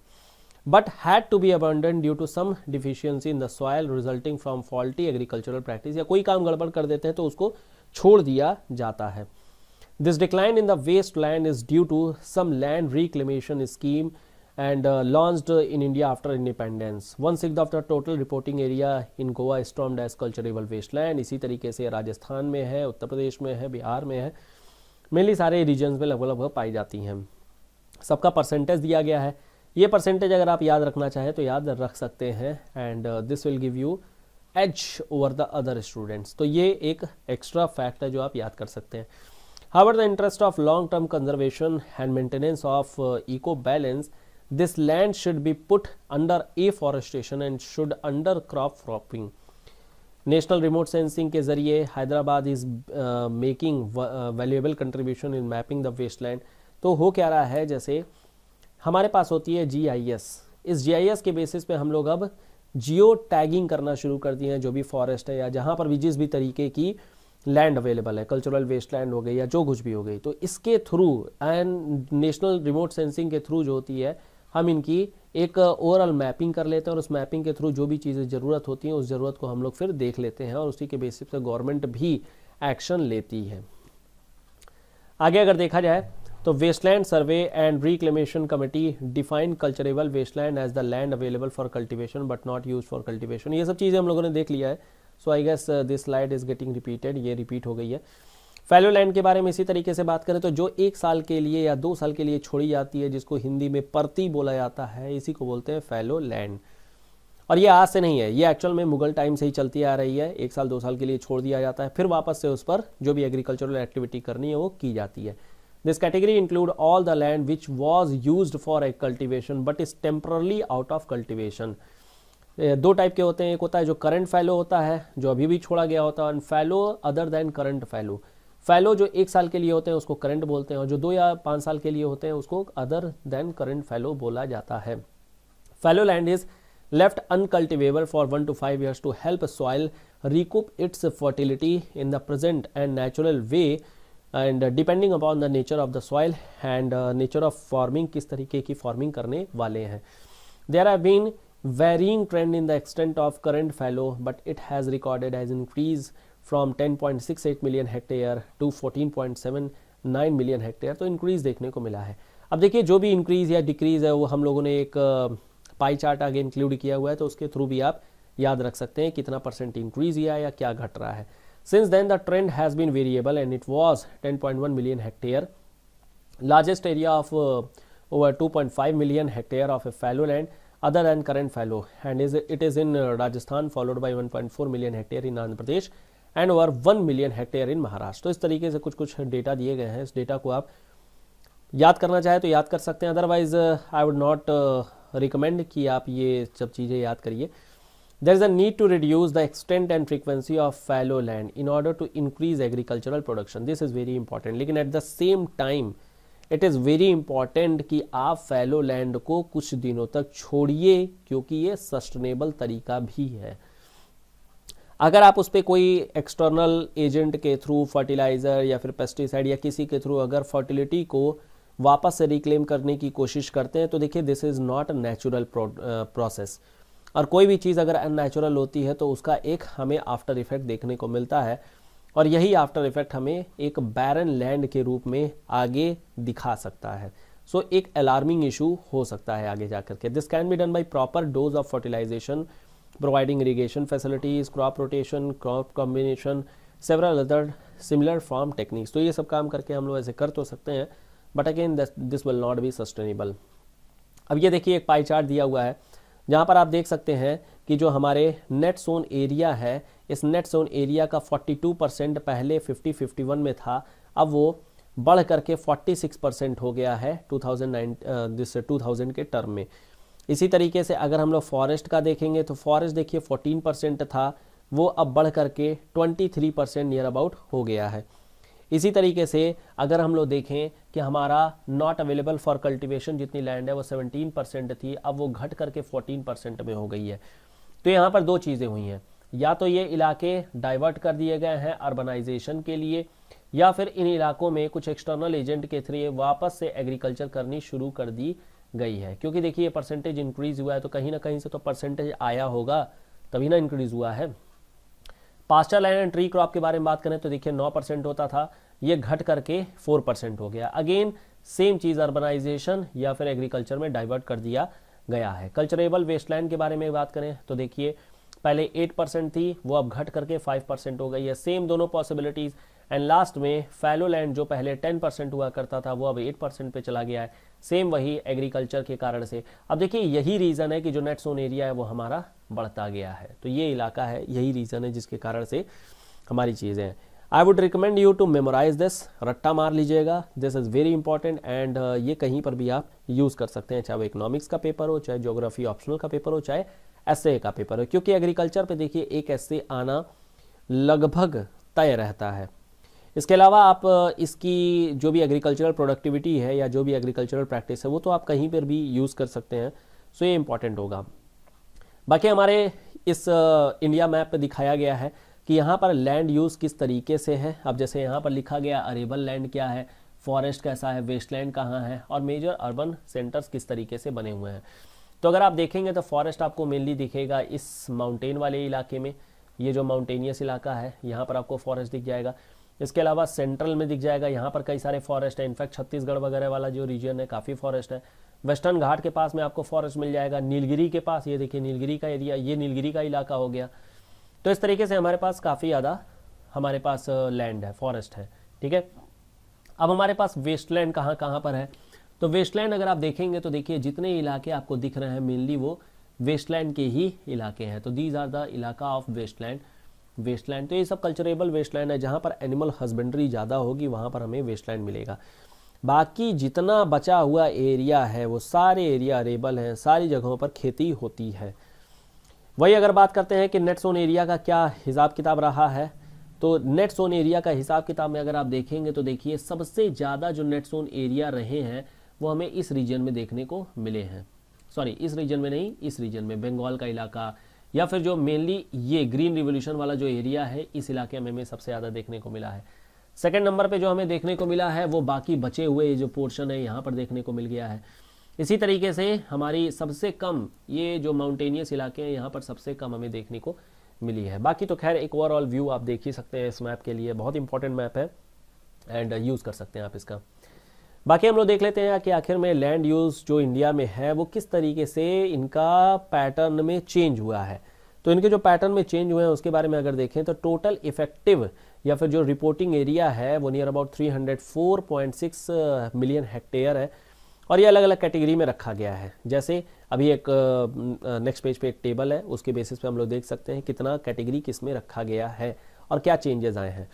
but had to be abandoned due to some deficiency in the soil resulting from faulty agricultural practice या कोई काम गड़बड़ कर देते हैं तो उसको छोड़ दिया जाता है this decline in the waste land is due to some land reclamation scheme and launch in India after independence one six of the total reporting area in Goa stormed as culturable waste land इसी तरीके से राजस्थान में है उत्तर प्रदेश में है बिहार में है mainly सारे रीजन्स में लगभग लगभग पाई जाती हैं सबका परसेंटेज दिया गया है ये परसेंटेज अगर आप याद रखना चाहें तो याद रख सकते हैं and this will give you edge over the other students तो ये एक एक्स्ट्रा फैक्ट है जो आप याद कर सकते हैं however the interest of long term conservation and maintenance of eco balance land should be put under afforestation and should under crop cropping national remote sensing के जरिए Hyderabad is making valuable contribution in mapping the wasteland तो हो क्या रहा है जैसे हमारे पास होती है जीआईएस इस जीआईएस के बेसिस पे हम लोग अब जियो टैगिंग करना शुरू कर दिए हैं जो भी फॉरेस्ट है या जहाँ पर भी जिस भी तरीके की लैंड अवेलेबल है कल्चरल वेस्ट लैंड हो गई या जो कुछ भी हो गई तो इसके through and national remote sensing के थ्रू जो होती है हम इनकी एक ओवरऑल मैपिंग कर लेते हैं और उस मैपिंग के थ्रू जो भी चीज़ें ज़रूरत होती हैं उस ज़रूरत को हम लोग फिर देख लेते हैं और उसी के बेसिस पर गवर्नमेंट भी एक्शन लेती है आगे अगर देखा जाए तो wasteland survey and reclamation committee define culturable wasteland as the land available for cultivation but not use for cultivation ये सब चीज़ें हम लोगों ने देख लिया है so I guess this slide is getting repeated ये रिपीट हो गई है फैलो लैंड के बारे में इसी तरीके से बात करें तो जो एक साल के लिए या दो साल के लिए छोड़ी जाती है जिसको हिंदी में परती बोला जाता है इसी को बोलते हैं फैलो लैंड और ये आज से नहीं है ये एक्चुअल में मुगल टाइम से ही चलती आ रही है एक साल दो साल के लिए छोड़ दिया जाता है फिर वापस से उस पर जो भी एग्रीकल्चरल एक्टिविटी करनी है वो की जाती है this category include all the land which was use for a cultivation but is temporarily out of cultivation दो टाइप के होते हैं एक होता है जो करंट फैलो होता है जो अभी भी छोड़ा गया होता है and fallow other than current fallow fallow जो एक साल के लिए होते हैं उसको करंट बोलते हैं और जो दो या पाँच साल के लिए होते हैं उसको अदर देन करंट फैलो बोला जाता है fallow land is left uncultivable for one to five years to help soil recoup its fertility in the present and natural way and depending upon the nature of the soil and nature of farming किस तरीके की farming करने वाले हैं there are been varying trend in the extent of current fallow but it has recorded as increase from ten point six eight million hectare to fourteen point seven nine million hectare तो increase देखने को मिला है अब देखिए जो भी increase या डिक्रीज है वो हम लोगों ने एक पाई uh, चार्ट आगे इंक्लूड किया हुआ है तो उसके थ्रू भी आप याद रख सकते हैं कितना परसेंट इंक्रीज है या क्या घट रहा है Since then, the trend has been variable and it was 10.1 million hectare, largest area of uh, over 2.5 million hectare of a fallow land other than current fallow and is, it is in uh, Rajasthan followed by 1.4 million hectare in Andhra Pradesh and over one million hectare in Maharashtra तो इस तरीके से कुछ कुछ data दिए गए हैं इस डेटा को आप याद करना चाहे तो याद कर सकते हैं otherwise I would not recommend कि आप ये सब चीज़ें याद करिए There is a need to reduce the extent and frequency of fallow land in order to increase agricultural production. This is very important. लेकिन at the same time it is very important कि आप fallow land को कुछ दिनों तक छोड़िए क्योंकि ये सस्टेनेबल तरीका भी है अगर आप उस पर कोई एक्सटर्नल एजेंट के थ्रू फर्टिलाइज़र या फिर पेस्टिसाइड या किसी के थ्रू अगर फर्टिलिटी को वापस से रिक्लेम करने की कोशिश करते हैं तो देखिए this is not a natural process और कोई भी चीज़ अगर अननेचुरल होती है तो उसका एक हमें आफ्टर इफेक्ट देखने को मिलता है और यही आफ्टर इफेक्ट हमें एक बैरन लैंड के रूप में आगे दिखा सकता है सो so, एक अलार्मिंग इशू हो सकता है आगे जा करके this can be done by proper dose of fertilisation providing irrigation facilities crop rotation crop combination several other similar farm techniques तो ये सब काम करके हम लोग ऐसे कर तो सकते हैं but again this will not be sustainable अब ये देखिए एक पाई चार्ट दिया हुआ है जहाँ पर आप देख सकते हैं कि जो हमारे नेट सोन एरिया है इस नेट सोन एरिया का 42 परसेंट पहले 50 51 में था अब वो बढ़ करके 46 परसेंट हो गया है 2009 टू 2000 के टर्म में इसी तरीके से अगर हम लोग फॉरेस्ट का देखेंगे तो फॉरेस्ट देखिए 14 परसेंट था वो अब बढ़ करके 23 परसेंट नियर अबाउट हो गया है इसी तरीके से अगर हम लोग देखें कि हमारा नॉट अवेलेबल फॉर कल्टिवेशन जितनी लैंड है वो 17 परसेंट थी अब वो घट करके 14 परसेंट में हो गई है तो यहाँ पर दो चीज़ें हुई हैं या तो ये इलाके डाइवर्ट कर दिए गए हैं अर्बनाइजेशन के लिए या फिर इन इलाकों में कुछ एक्सटर्नल एजेंट के थ्रू वापस से एग्रीकल्चर करनी शुरू कर दी गई है क्योंकि देखिए ये परसेंटेज इंक्रीज हुआ है तो कहीं ना कहीं से तो परसेंटेज आया होगा तभी ना इंक्रीज हुआ है pasture land and tree crop के बारे में बात करें तो देखिए नौ परसेंट होता था ये घट करके फोर परसेंट हो गया अगेन सेम चीज़ अर्बनाइजेशन या फिर एग्रीकल्चर में डाइवर्ट कर दिया गया है कल्चरेबल वेस्टलैंड के बारे में बात करें तो देखिए पहले एट परसेंट थी वो अब घट करके फाइव परसेंट हो गई है सेम दोनों पॉसिबिलिटीज़ एंड लास्ट में फैलो लैंड जो पहले टेन परसेंट हुआ करता था वो अब एट परसेंट पे चला गया है सेम वही एग्रीकल्चर के कारण से अब देखिए यही रीज़न है कि जो नेट सोन एरिया है वो हमारा बढ़ता गया है तो ये इलाका है यही रीज़न है जिसके कारण से हमारी चीज़ें हैं I would recommend you to memorise this रट्टा मार लीजिएगा this is very important and ये कहीं पर भी आप यूज़ कर सकते हैं चाहे वो इकोनॉमिक्स का पेपर हो चाहे जोग्राफी ऑप्शनल का पेपर हो चाहे एस का पेपर हो क्योंकि एग्रीकल्चर पर देखिए एक एस आना लगभग तय रहता है इसके अलावा आप uh, इसकी जो भी एग्रीकल्चरल प्रोडक्टिविटी है या जो भी एग्रीकल्चरल प्रैक्टिस है वो तो आप कहीं पर भी यूज़ कर सकते हैं सो ये इंपॉर्टेंट होगा बाकी हमारे इस इंडिया मैप पर दिखाया गया है कि यहाँ पर लैंड यूज़ किस तरीके से है अब जैसे यहाँ पर लिखा गया अरेबल लैंड क्या है फॉरेस्ट कैसा है वेस्टलैंड कहाँ है और मेजर अर्बन सेंटर्स किस तरीके से बने हुए हैं तो अगर आप देखेंगे तो फॉरेस्ट आपको मेनली दिखेगा इस माउंटेन वाले इलाके में ये जो माउंटेनियस इलाका है यहाँ पर आपको फॉरेस्ट दिख जाएगा इसके अलावा सेंट्रल में दिख जाएगा यहाँ पर कई सारे फॉरेस्ट है इनफैक्ट छत्तीसगढ़ वगैरह वाला जो रीजन है काफ़ी फॉरेस्ट है वेस्टर्न घाट के पास में आपको फॉरेस्ट मिल जाएगा नीलगिरी के पास ये देखिए नीलगिरी का एरिया ये नीलगिरी का इलाका हो गया तो इस तरीके से हमारे पास काफ़ी ज़्यादा हमारे पास लैंड है फॉरेस्ट है ठीक है अब हमारे पास वेस्टलैंड कहाँ कहाँ पर है तो वेस्टलैंड अगर आप देखेंगे तो देखिए जितने इलाके आपको दिख रहे हैं मेनली वो वेस्टलैंड के ही इलाके हैं तो दीज आर द इलाका ऑफ वेस्टलैंड वेस्टलैंड तो ये सब कल्चरेबल वेस्टलैंड है जहाँ पर एनिमल हस्बेंड्री ज़्यादा होगी वहाँ पर हमें वेस्टलैंड मिलेगा बाकी जितना बचा हुआ एरिया है वो सारे एरिया अरेबल हैं सारी जगहों पर खेती होती है वही अगर बात करते हैं कि नेट सोन एरिया का क्या हिसाब किताब रहा है तो नेट सोन एरिया का हिसाब किताब में अगर आप देखेंगे तो देखिए सबसे ज़्यादा जो नेट सोन एरिया रहे हैं वो हमें इस रीजन में देखने को मिले हैं सॉरी इस रीजन में नहीं इस रीजन में बंगाल का इलाका या फिर जो मेनली ये ग्रीन रिवोल्यूशन वाला जो एरिया है इस इलाके में हमें सबसे ज़्यादा देखने को मिला है सेकेंड नंबर पर जो हमें देखने को मिला है वो बाकी बचे हुए जो पोर्शन है यहाँ पर देखने को मिल गया है इसी तरीके से हमारी सबसे कम ये जो माउंटेनियस इलाके हैं यहाँ पर सबसे कम हमें देखने को मिली है बाकी तो खैर एक ओवरऑल व्यू आप देख ही सकते हैं इस मैप के लिए बहुत इंपॉर्टेंट मैप है एंड यूज़ कर सकते हैं आप इसका बाकी हम लोग देख लेते हैं कि आखिर में लैंड यूज़ जो इंडिया में है वो किस तरीके से इनका पैटर्न में चेंज हुआ है तो इनके जो पैटर्न में चेंज हुए हैं उसके बारे में अगर देखें तो टोटल इफेक्टिव या फिर जो रिपोर्टिंग एरिया है वो नियर अबाउट 304.6 मिलियन हेक्टेयर है और ये अलग अलग कैटेगरी में रखा गया है जैसे अभी एक नेक्स्ट uh, पेज uh, पे एक टेबल है उसके बेसिस पे हम लोग देख सकते हैं कितना कैटेगरी किस में रखा गया है और क्या चेंजेस आए हैं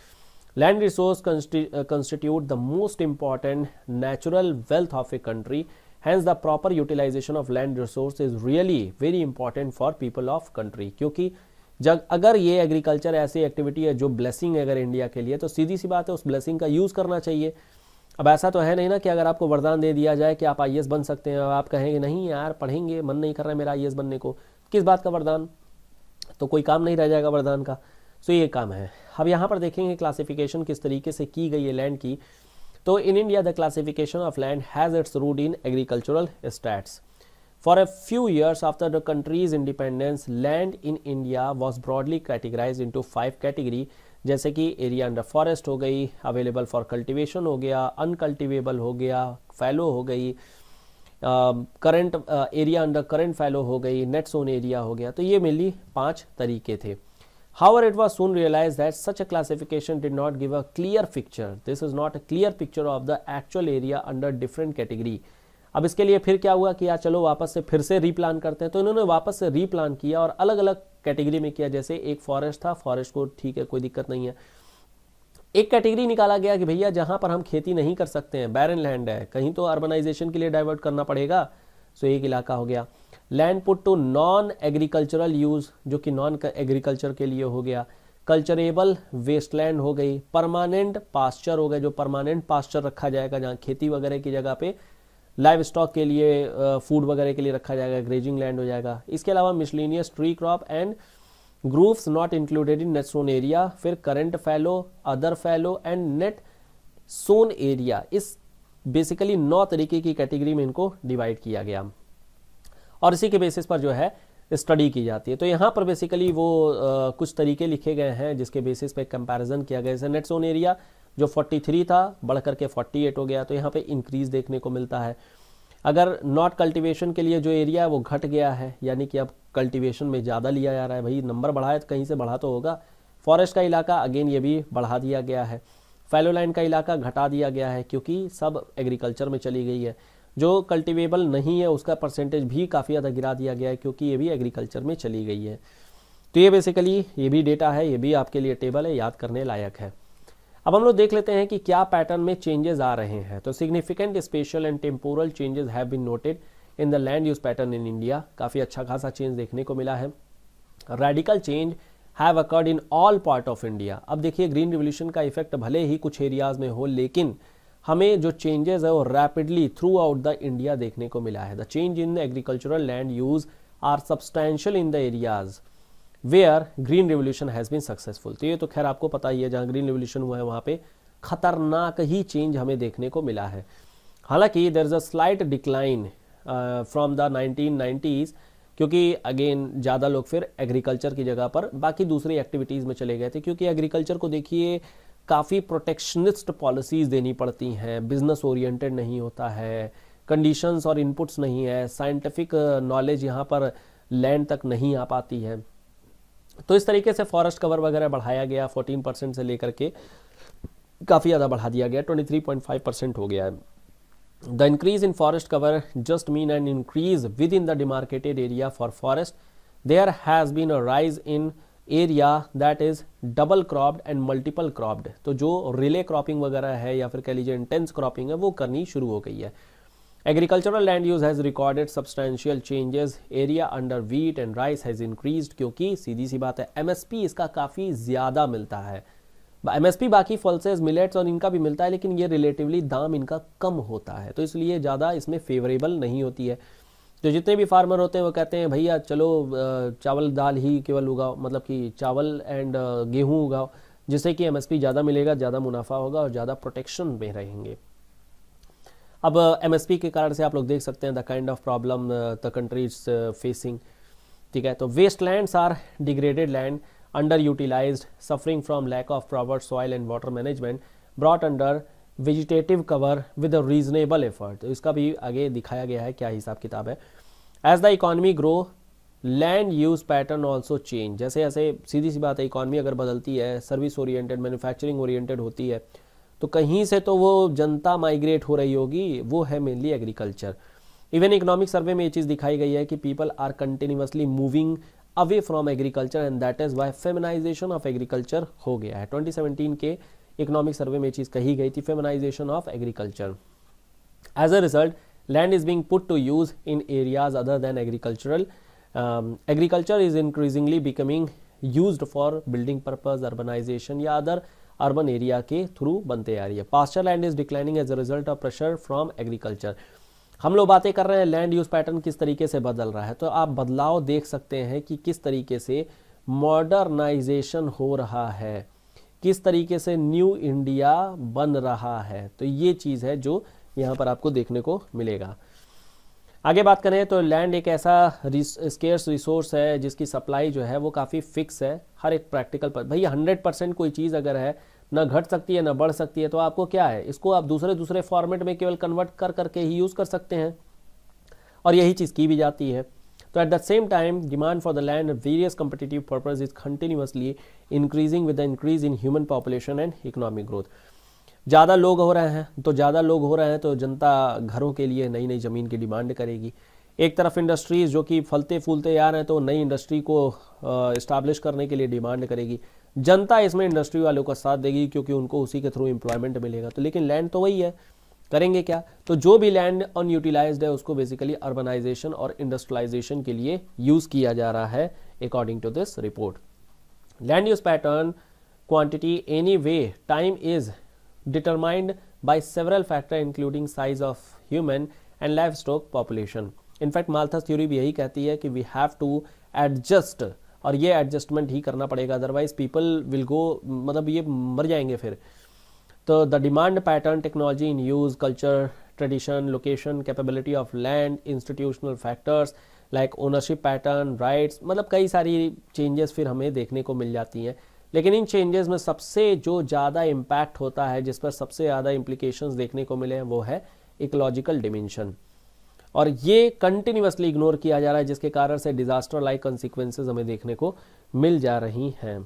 land resource constitute the most important natural wealth of a country hence the proper utilisation of land resource is really very important for people of country क्योंकि जब अगर ये एग्रीकल्चर ऐसी एक्टिविटी है जो ब्लेसिंग है अगर इंडिया के लिए तो सीधी सी बात है उस ब्लेसिंग का यूज़ करना चाहिए अब ऐसा तो है नहीं ना कि अगर आपको वरदान दे दिया जाए कि आप आई बन सकते हैं आप कहेंगे नहीं यार पढ़ेंगे मन नहीं कर रहा मेरा आई बनने को किस बात का वरदान तो कोई काम नहीं रह जाएगा वरदान का सो तो ये काम है अब यहाँ पर देखेंगे क्लासिफिकेशन किस तरीके से की गई है लैंड की तो in India the classification of land has its root in agricultural stats a few years after the country's independence land in India was broadly categorise into five category जैसे कि एरिया अंडर फॉरेस्ट हो गई available for cultivation हो गया uncultivable हो गया fallow हो गई current area under current fallow हो गई नेट सोन एरिया हो गया तो ये मेनली पांच तरीके थे However, it was soon realized that such a classification did not give a clear picture. This is not a clear picture of the actual area under different category. अब इसके लिए फिर क्या हुआ कि यार चलो वापस से फिर से रीप्लान करते हैं तो इन्होंने वापस से रीप्लान किया और अलग अलग कैटेगरी में किया जैसे एक फॉरेस्ट था फॉरेस्ट को ठीक है कोई दिक्कत नहीं है एक कैटेगरी निकाला गया कि भैया जहां पर हम खेती नहीं कर सकते हैं बैरन लैंड है कहीं तो अर्बनाइजेशन के लिए डाइवर्ट करना पड़ेगा सो तो एक इलाका हो गया land put to non agricultural use जो कि नॉन एग्रीकल्चर के लिए हो गया कल्चरेबल वेस्टलैंड हो गई परमानेंट पास्चर हो गया जो परमानेंट पास्चर रखा जाएगा जहाँ खेती वगैरह की जगह पे लाइव स्टॉक के लिए फूड वगैरह के लिए रखा जाएगा ग्रेजिंग लैंड हो जाएगा इसके अलावा miscellaneous tree crop and groves not included in net sown area फिर current fallow other fallow and net sown area इस बेसिकली नौ तरीके की कैटेगरी में इनको डिवाइड किया गया और इसी के बेसिस पर जो है स्टडी की जाती है तो यहाँ पर बेसिकली वो आ, कुछ तरीके लिखे गए हैं जिसके बेसिस पे कंपैरिजन किया गया जैसे नेट जोन एरिया जो 43 था बढ़ करके 48 हो गया तो यहाँ पे इंक्रीज देखने को मिलता है अगर नॉट कल्टीवेशन के लिए जो एरिया है वो घट गया है यानी कि अब कल्टीवेशन में ज़्यादा लिया जा रहा है भाई नंबर बढ़ाए तो कहीं से बढ़ा तो होगा फॉरेस्ट का इलाका अगेन ये भी बढ़ा दिया गया है फैलोलैंड का इलाका घटा दिया गया है क्योंकि सब एग्रीकल्चर में चली गई है जो कल्टिवेबल नहीं है उसका परसेंटेज भी काफ़ी ज़्यादा गिरा दिया गया है क्योंकि ये भी एग्रीकल्चर में चली गई है तो ये बेसिकली ये भी डेटा है ये भी आपके लिए टेबल है याद करने लायक है अब हम लोग देख लेते हैं कि क्या पैटर्न में चेंजेस आ रहे हैं तो significant spatial and temporal changes have been noted in the land use pattern in India काफ़ी अच्छा खासा चेंज देखने को मिला है radical change have occurred in all part of India अब देखिए ग्रीन रिवोल्यूशन का इफेक्ट भले ही कुछ एरियाज में हो लेकिन हमें जो चेंजेस है वो rapidly throughout the India देखने को मिला है the change in the agricultural land use are substantial in the areas where green revolution has been successful तो ये तो खैर आपको पता ही है जहाँ ग्रीन रेवोल्यूशन हुआ है वहाँ पे खतरनाक ही चेंज हमें देखने को मिला है हालांकि there is a slight decline from the nineteen nineties क्योंकि अगेन ज़्यादा लोग फिर एग्रीकल्चर की जगह पर बाकी दूसरी एक्टिविटीज़ में चले गए थे क्योंकि एग्रीकल्चर को देखिए काफ़ी प्रोटेक्शनिस्ट पॉलिसीज़ देनी पड़ती हैं बिजनेस ओरिएंटेड नहीं होता है कंडीशंस और इनपुट्स नहीं है साइंटिफिक नॉलेज uh, यहाँ पर लैंड तक नहीं आ पाती है तो इस तरीके से फॉरेस्ट कवर वगैरह बढ़ाया गया 14 परसेंट से लेकर के काफ़ी ज़्यादा बढ़ा दिया गया 23.5 परसेंट हो गया है the increase in forest cover just mean an increase within the demarcated area for forest there has been a rise in area that is double cropped and multiple cropped तो जो relay cropping वगैरह है या फिर कह लीजिए intense cropping है वो करनी शुरू हो गई है agricultural land use has recorded substantial changes area under wheat and rice has increase क्योंकि सीधी सी बात है एमएसपी इसका काफ़ी ज़्यादा मिलता है एमएसपी बाकी फॉल्सेज मिलेट्स और इनका भी मिलता है लेकिन ये रिलेटिवली दाम इनका कम होता है तो इसलिए ज़्यादा इसमें फेवरेबल नहीं होती है जो जितने भी फार्मर होते हैं वो कहते हैं भैया चलो चावल दाल ही केवल उगाओ मतलब कि चावल एंड गेहूँ उगाओ जिससे कि एमएसपी ज़्यादा मिलेगा ज़्यादा मुनाफा होगा और ज़्यादा प्रोटेक्शन में रहेंगे अब एमएसपी के कारण से आप लोग देख सकते हैं the kind of problem the countries facing ठीक है तो waste lands are degraded land under utilise suffering from lack of proper soil and water management brought under vegetative cover with a reasonable effort तो इसका भी आगे दिखाया गया है क्या हिसाब किताब है as the economy grow land use pattern also change जैसे ऐसे सीधी सी बात है इकॉनमी अगर बदलती है सर्विस ओरिएंटेड मैन्युफैक्चरिंग ओरिएंटेड होती है तो कहीं से तो वो जनता माइग्रेट हो रही होगी वो है mainly agriculture even economic survey में ये चीज़ दिखाई गई है कि people are continuously moving away from agriculture and that is why feminisation of agriculture हो गया है 2017 के इकोनॉमिक सर्वे में चीज कही गई थी feminisation of agriculture as a result land is being put to use in areas other than agricultural agriculture is increasingly becoming use for building purpose urbanisation या अदर अर्बन एरिया के through बनते आ रही है pasture land is declining as a result of pressure from agriculture हम लोग बातें कर रहे हैं लैंड यूज पैटर्न किस तरीके से बदल रहा है तो आप बदलाव देख सकते हैं कि किस तरीके से मॉडर्नाइजेशन हो रहा है किस तरीके से न्यू इंडिया बन रहा है तो ये चीज़ है जो यहां पर आपको देखने को मिलेगा आगे बात करें तो लैंड एक ऐसा स्केर्स रिसोर्स है जिसकी सप्लाई जो है वो काफ़ी फिक्स है हर एक प्रैक्टिकल पर भैया हंड्रेड परसेंट कोई चीज़ अगर है ना घट सकती है ना बढ़ सकती है तो आपको क्या है इसको आप दूसरे दूसरे फॉर्मेट में केवल कन्वर्ट कर करके ही यूज़ कर सकते हैं और यही चीज़ की भी जाती है तो at the same time demand for the land various competitive purpose is continuously increasing with the increase in human population and economic growth ज़्यादा लोग हो रहे हैं तो ज़्यादा लोग हो रहे हैं तो जनता घरों के लिए नई नई ज़मीन की डिमांड करेगी एक तरफ इंडस्ट्रीज़ जो कि फलते फूलते आ रहे हैं तो नई इंडस्ट्री को इस्टाब्लिश करने के लिए डिमांड करेगी जनता इसमें इंडस्ट्री वालों का साथ देगी क्योंकि उनको उसी के थ्रू एम्प्लॉयमेंट मिलेगा तो लेकिन लैंड तो वही है करेंगे क्या तो जो भी लैंड अनयूटिलाइज है उसको बेसिकली अर्बनाइजेशन और इंडस्ट्रियलाइजेशन के लिए यूज किया जा रहा है according to this report land use pattern quantity any way time is determined several factor including size of human and livestock population in fact Malthus theory भी यही कहती है कि वी हैव टू एडजस्ट और ये एडजस्टमेंट ही करना पड़ेगा otherwise people will go मतलब ये मर जाएंगे फिर तो the demand pattern technology in use culture tradition location capability of land institutional factors like ownership pattern rights मतलब कई सारी चेंजेस फिर हमें देखने को मिल जाती हैं लेकिन इन चेंजेस में सबसे जो ज़्यादा इम्पैक्ट होता है जिस पर सबसे ज़्यादा इम्प्लीकेशन देखने को मिले हैं वो है इकोलॉजिकल डिमेंशन और ये कंटिन्यूसली इग्नोर किया जा रहा है जिसके कारण से डिजास्टर लाइक कॉन्सिक्वेंसेज हमें देखने को मिल जा रही हैं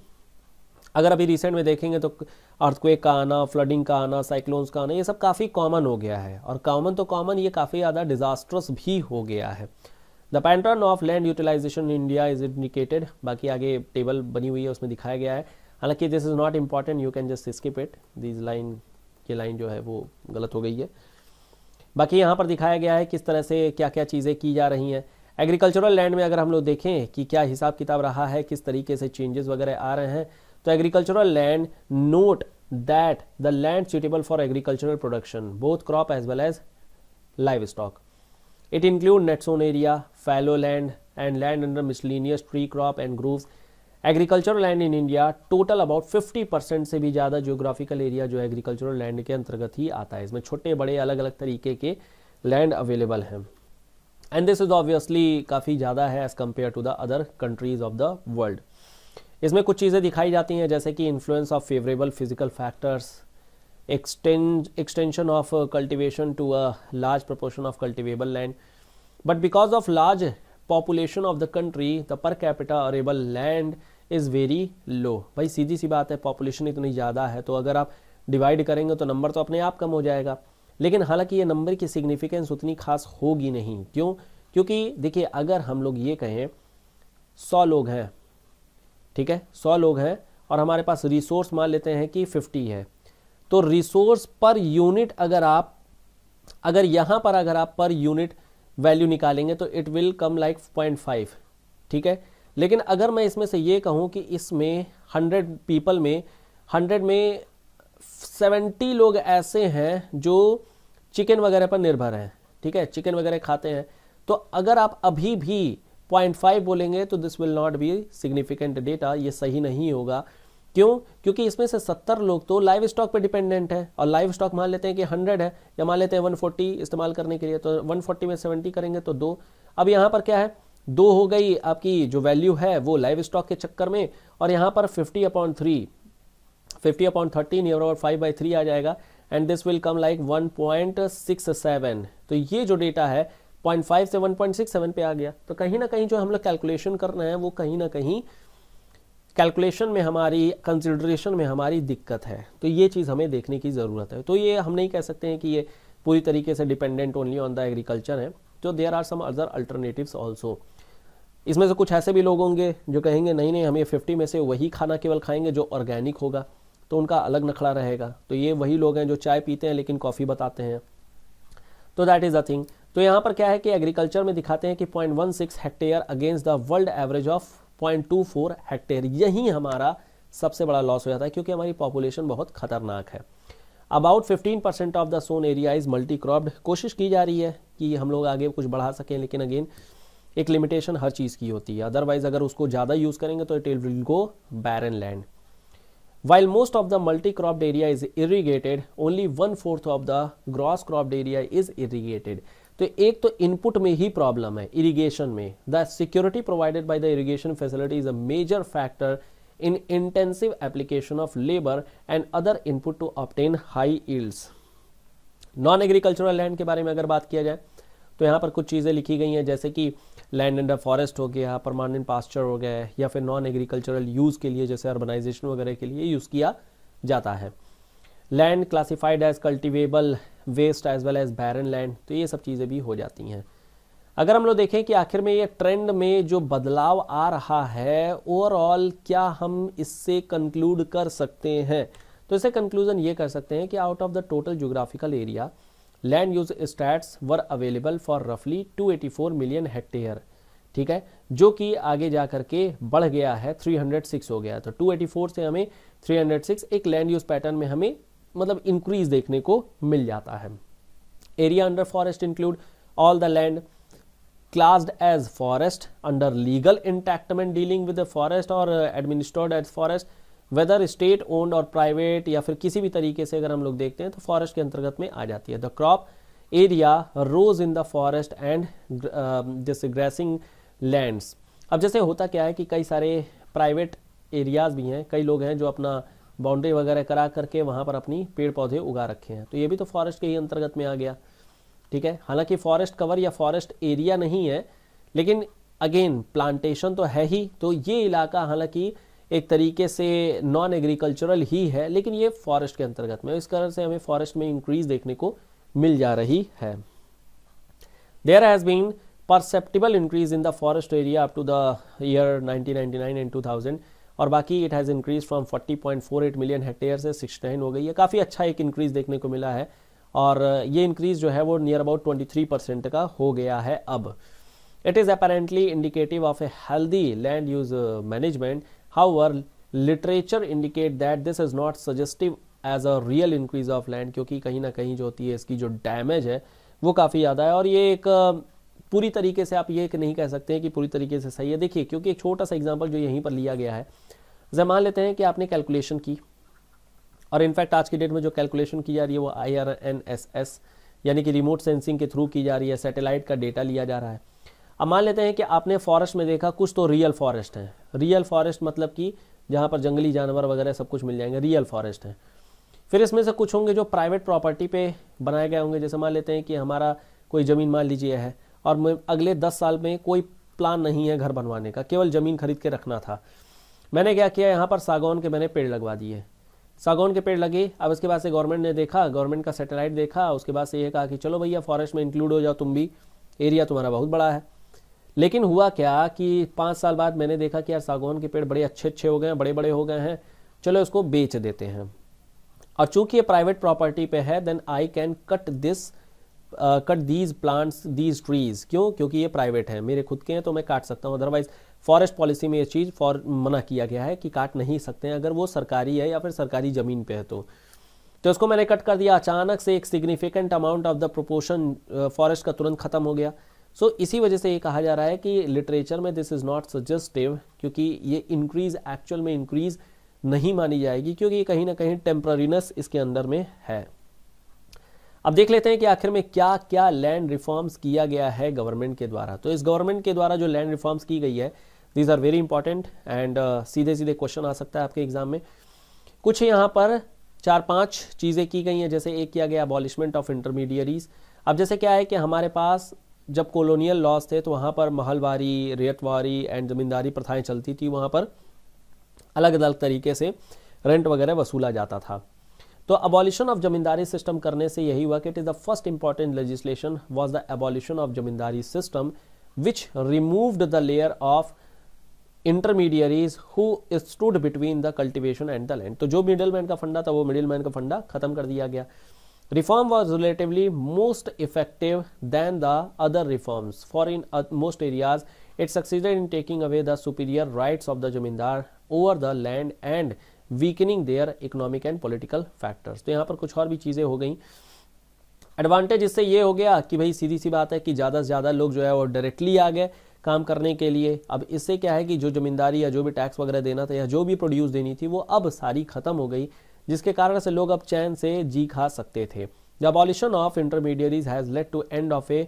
अगर अभी रिसेंट में देखेंगे तो अर्थक्वेक का आना फ्लडिंग का आना साइक्लोन्स का आना ये सब काफ़ी कॉमन हो गया है और कॉमन तो कॉमन ये काफ़ी ज़्यादा डिजास्ट्रस भी हो गया है the pattern of land utilisation in India is indicated बाकी आगे टेबल बनी हुई है उसमें दिखाया गया है हालांकि this is not important you can just skip it this line ये लाइन जो है वो गलत हो गई है बाकी यहाँ पर दिखाया गया है किस तरह से क्या क्या चीज़ें की जा रही हैं एग्रीकल्चरल लैंड में अगर हम लोग देखें कि क्या हिसाब किताब रहा है किस तरीके से चेंजेस वगैरह आ रहे हैं तो agricultural land note that the land suitable for agricultural production both crop as well as livestock it include net sown area fallow land and land under miscellaneous tree crop and grove agricultural land in India total about 50 percent से भी ज़्यादा geographical area जो agricultural land के अंतर्गत ही आता है इसमें छोटे बड़े अलग अलग तरीके के लैंड अवेलेबल हैं एंड दिस इज ऑब्वियसली काफ़ी ज़्यादा है as compare to the other countries of the world इसमें कुछ चीज़ें दिखाई जाती हैं जैसे कि influence of favourable physical factors extension of cultivation to a large proportion of cultivable land but because of large population of the country the per capita arable land is very low भाई सीधी सी बात है population इतनी ज़्यादा है तो अगर आप डिवाइड करेंगे तो नंबर तो अपने आप कम हो जाएगा लेकिन हालांकि ये नंबर की सिग्निफिकेंस उतनी खास होगी नहीं क्यों क्योंकि देखिए अगर हम लोग ये कहें सौ लोग हैं ठीक है सौ लोग हैं और हमारे पास रिसोर्स मान लेते हैं कि फिफ्टी है तो रिसोर्स पर यूनिट अगर आप अगर यहाँ पर अगर आप पर यूनिट वैल्यू निकालेंगे तो it will come like point five ठीक है लेकिन अगर मैं इसमें से ये कहूँ कि इसमें हंड्रेड पीपल में हंड्रेड में सेवेंटी लोग ऐसे हैं जो चिकन वगैरह पर निर्भर हैं ठीक है चिकन वगैरह खाते हैं तो अगर आप अभी भी पॉइंट फाइव बोलेंगे तो this will not be significant data ये सही नहीं होगा क्यों क्योंकि इसमें से सत्तर लोग तो लाइव स्टॉक पर डिपेंडेंट है और लाइव स्टॉक मान लेते हैं कि हंड्रेड है या मान लेते हैं वन फोर्टी इस्तेमाल करने के लिए तो वन फोर्टी में सेवेंटी करेंगे तो दो अब यहाँ पर क्या है दो हो गई आपकी जो वैल्यू है वो लाइव स्टॉक के चक्कर में और यहाँ पर fifty a point three fifty a point thirteen ये फाइव बाई थ्री आ जाएगा and this will come like one point six seven तो ये जो डेटा है पॉइंट फाइव से वन पॉइंट सिक्स सेवन पे आ गया तो कहीं ना कहीं जो हम लोग कैलकुलेशन कर रहे हैं वो कहीं ना कहीं कैलकुलेशन में हमारी कंसिडरेशन में हमारी दिक्कत है तो ये चीज़ हमें देखने की ज़रूरत है तो ये हम नहीं कह सकते हैं कि ये पूरी तरीके से dependent only on the agriculture है तो there are some other alternatives also इसमें से कुछ ऐसे भी लोग होंगे जो कहेंगे नहीं नहीं हम ये फिफ्टी में से वही खाना केवल खाएंगे जो ऑर्गेनिक होगा तो उनका अलग नखड़ा रहेगा तो ये वही लोग हैं जो चाय पीते हैं लेकिन कॉफ़ी बताते हैं तो दैट इज़ अ थिंग तो यहां पर क्या है कि एग्रीकल्चर में दिखाते हैं कि point one six hectare against the world average of point two four hectare यही हमारा सबसे बड़ा लॉस हो जाता है क्योंकि हमारी पॉपुलेशन बहुत खतरनाक है about 15 percent of the sown area is multi cropped कोशिश की जा रही है कि हम लोग आगे कुछ बढ़ा सकें लेकिन अगेन एक लिमिटेशन हर चीज़ की होती है अदरवाइज अगर उसको ज़्यादा यूज़ करेंगे तो it will go barren land while most of the multi cropped area is irrigated only one fourth of the gross cropped area is irrigated तो एक तो इनपुट में ही प्रॉब्लम है इरिगेशन में the security provided by the irrigation facility is a major factor in intensive application of labour and other input to obtain high yields non agricultural land के बारे में अगर बात किया जाए तो यहाँ पर कुछ चीज़ें लिखी गई हैं जैसे कि लैंड अंडर फॉरेस्ट हो गया परमानेंट पास्चर हो गया या फिर नॉन एग्रीकल्चरल यूज़ के लिए जैसे अर्बनाइजेशन वगैरह के लिए यूज़ किया जाता है land classified as cultivable waste as well as barren land तो ये सब चीज़ें भी हो जाती हैं अगर हम लोग देखें कि आखिर में ये ट्रेंड में जो बदलाव आ रहा है ओवरऑल क्या हम इससे कंक्लूड कर सकते हैं तो इसे कंक्लूजन ये कर सकते हैं कि out of the total geographical area land use stats were available for रफली 284 मिलियन हेक्टेयर ठीक है जो कि आगे जा करके बढ़ गया है 306 हो गया तो 284 से हमें 306 एक लैंड यूज पैटर्न में हमें मतलब इंक्रीज देखने को मिल जाता है area under forest include all the land classed as forest under legal enactment dealing with the forest or uh, administered as forest whether state owned या फिर किसी भी तरीके से अगर हम लोग देखते हैं तो फॉरेस्ट के अंतर्गत में आ जाती है the crop area rose in the forest and जैसे ग्रेसिंग लैंड्स अब जैसे होता क्या है कि कई सारे प्राइवेट एरियाज भी हैं कई लोग हैं जो अपना uh, बाउंड्री वगैरह करा करके वहाँ पर अपनी पेड़ पौधे उगा रखे हैं तो ये भी तो फॉरेस्ट के ही अंतर्गत में आ गया ठीक है हालांकि फॉरेस्ट कवर या फॉरेस्ट एरिया नहीं है लेकिन अगेन प्लांटेशन तो है ही तो ये इलाका हालांकि एक तरीके से नॉन एग्रीकल्चरल ही है लेकिन ये फॉरेस्ट के अंतर्गत में इस कारण से हमें फॉरेस्ट में इंक्रीज देखने को मिल जा रही है there has been perceptible increase in the forest area up to the year 1999 and 2000 और बाकी it has increase from 40.48 million hectare से 69 हो गई है काफ़ी अच्छा एक इंक्रीज़ देखने को मिला है और ये इंक्रीज़ जो है वो नियर अबाउट 23 परसेंट का हो गया है अब it is apparently indicative of a healthy land use management how literature indicate that this is not suggestive as a real increase of land क्योंकि कहीं ना कहीं जो होती है इसकी जो डैमेज है वो काफ़ी ज़्यादा है और ये एक पूरी तरीके से आप ये नहीं कह सकते कि पूरी तरीके से सही है देखिए क्योंकि एक छोटा सा एग्जाम्पल जो यहीं पर लिया गया है जब मान लेते हैं कि आपने कैलकुलेशन की और इनफैक्ट आज की डेट में जो कैलकुलेशन की जा रही है वो I R N S S यानी कि रिमोट सेंसिंग के थ्रू की जा रही है सैटेलाइट का डेटा लिया जा रहा है अब मान लेते हैं कि आपने फॉरेस्ट में देखा कुछ तो रियल फॉरेस्ट है रियल फॉरेस्ट मतलब कि जहाँ पर जंगली जानवर वगैरह सब कुछ मिल जाएंगे रियल फॉरेस्ट हैं फिर इसमें से कुछ होंगे जो प्राइवेट प्रॉपर्टी पे बनाए गए होंगे जैसे मान लेते हैं कि हमारा कोई ज़मीन मान लीजिए है और अगले दस साल में कोई प्लान नहीं है घर बनवाने का केवल ज़मीन खरीद के रखना था मैंने क्या किया यहाँ पर सागौन के मैंने पेड़ लगवा दिए सागौन के पेड़ लगे अब उसके बाद से गवर्नमेंट ने देखा गवर्नमेंट का सेटेलाइट देखा उसके बाद से ये कहा कि चलो भैया फॉरेस्ट में इंक्लूड हो जाओ तुम भी एरिया तुम्हारा बहुत बड़ा है लेकिन हुआ क्या कि पाँच साल बाद मैंने देखा कि यार सागौन के पेड़ बड़े अच्छे अच्छे हो गए हैं बड़े बड़े हो गए हैं चलो इसको बेच देते हैं और चूंकि ये प्राइवेट प्रॉपर्टी पे है then I can cut this cut these plants these trees क्यों क्योंकि ये प्राइवेट हैं मेरे खुद के हैं तो मैं काट सकता हूँ अदरवाइज फॉरेस्ट पॉलिसी में ये चीज़ फॉर मना किया गया है कि काट नहीं सकते हैं अगर वो सरकारी है या फिर सरकारी ज़मीन पे है तो तो उसको मैंने कट कर दिया अचानक से एक significant amount of the proportion forest का तुरंत ख़त्म हो गया सो so, इसी वजह से ये कहा जा रहा है कि लिटरेचर में दिस इज़ नॉट सजेस्टिव क्योंकि ये इंक्रीज़ एक्चुअल में इंक्रीज़ नहीं मानी जाएगी क्योंकि कहीं ना कहीं टेम्प्ररीनेस इसके अंदर में है अब देख लेते हैं कि आखिर में क्या क्या लैंड रिफॉर्म्स किया गया है गवर्नमेंट के द्वारा तो इस गवर्नमेंट के द्वारा जो लैंड रिफॉर्म्स की गई है these are very important and सीधे सीधे क्वेश्चन आ सकता है आपके एग्जाम में कुछ यहाँ पर चार पांच चीज़ें की गई हैं जैसे एक किया गया अबॉलिशमेंट ऑफ इंटरमीडियरीज अब जैसे क्या है कि हमारे पास जब कॉलोनियल लॉज थे तो वहाँ पर महलवारी रेतवारी एंड ज़मींदारी प्रथाएं चलती थी वहाँ पर अलग अलग तरीके से रेंट वगैरह वसूला जाता था तो अबॉलिशन ऑफ जमींदारी सिस्टम करने से यही हुआ कि it is the first important legislation was the abolition of zamindari system which removed the layer of intermediaries who stood between the cultivation and the land तो जो मिडिल मैन का फंडा था वो मिडिल मैन का फंडा खत्म कर दिया गया reform was relatively most effective than the other reforms for in most areas it succeeded in taking away the superior rights of the zamindar over the land and weakening their economic and political factors तो यहाँ पर कुछ और भी चीज़ें हो गई advantage इससे ये हो गया कि भाई सीधी सी बात है कि ज़्यादा से ज़्यादा लोग जो है वो डायरेक्टली आ गए काम करने के लिए अब इससे क्या है कि जो जमींदारी या जो भी टैक्स वगैरह देना था या जो भी प्रोड्यूस देनी थी वो अब सारी ख़त्म हो गई जिसके कारण से लोग अब चैन से जी खा सकते थे the abolition of intermediaries has led to end of a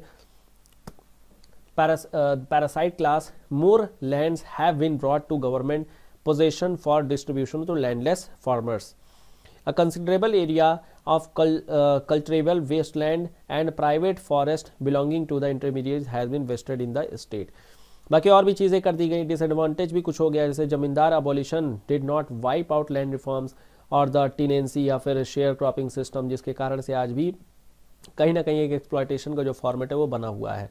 parasite class more lands have been brought to government possession for distribution to landless farmers a considerable area of culturable waste land and private forest belonging to the intermediate has been vested in the state बाकी और भी चीज़ें कर दी गई disadvantage भी कुछ हो गया जैसे zamindar abolition did not wipe out land reforms और द टीनेंसी या फिर शेयर क्रॉपिंग सिस्टम जिसके कारण से आज भी कहीं ना कहीं एक एक्सप्लाइटेशन का जो फॉर्मेट है वो बना हुआ है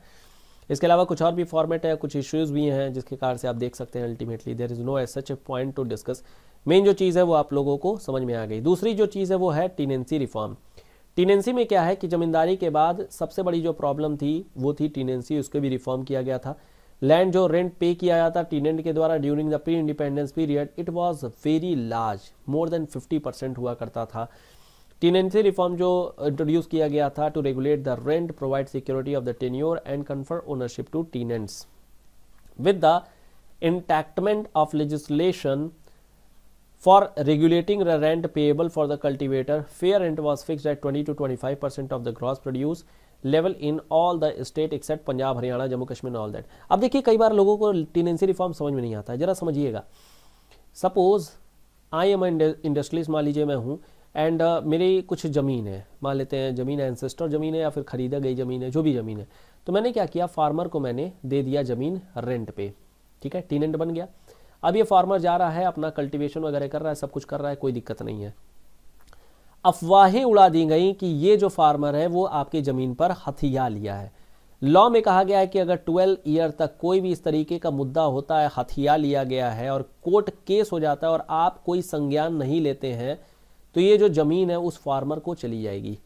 इसके अलावा कुछ और भी फॉर्मेट है कुछ इश्यूज़ भी हैं जिसके कारण से आप देख सकते हैं ultimately there is no as such a point to discuss main जो चीज़ है वो आप लोगों को समझ में आ गई दूसरी जो चीज़ है वो है टीनेंसी रिफॉर्म टीनेंसी में क्या है कि जमींदारी के बाद सबसे बड़ी जो प्रॉब्लम थी वो थी टीनेंसी उसको भी रिफॉर्म किया गया था लैंड जो रेंट पे किया जाता टीनेंट के द्वारा during the pre independence period it was very large more than 50 percent हुआ करता था टीनेंसी रिफॉर्म जो इंट्रोड्यूस किया गया था to regulate the rent provide security of the tenure and confer ownership to tenants with the enactment of legislation for regulating the rent payable for the cultivator fair rent was fixed at 20 to 25 percent of the gross produce level in all the state except Punjab Haryana Jammu Kashmir all that अब देखिए कई बार लोगों को tenancy reform समझ में नहीं आता है जरा समझिएगा सपोज आई एम इंडस्ट्रीज मान लीजिए मैं हूँ एंड uh, मेरी कुछ ज़मीन है मान लेते हैं ज़मीन एनसेस्टर ज़मीन है या फिर ख़रीदा गई ज़मीन है जो भी ज़मीन है तो मैंने क्या किया फार्मर को मैंने दे दिया ज़मीन रेंट पे ठीक है टीनेंट बन गया अब ये फार्मर जा रहा है अपना कल्टिवेशन वगैरह कर रहा है सब कुछ कर रहा है कोई दिक्कत नहीं है अफवाहें उड़ा दी गई कि ये जो फार्मर है वो आपकी ज़मीन पर हथिया लिया है लॉ में कहा गया है कि अगर 12 ईयर तक कोई भी इस तरीके का मुद्दा होता है हथिया लिया गया है और कोर्ट केस हो जाता है और आप कोई संज्ञान नहीं लेते हैं तो ये जो ज़मीन है उस फार्मर को चली जाएगी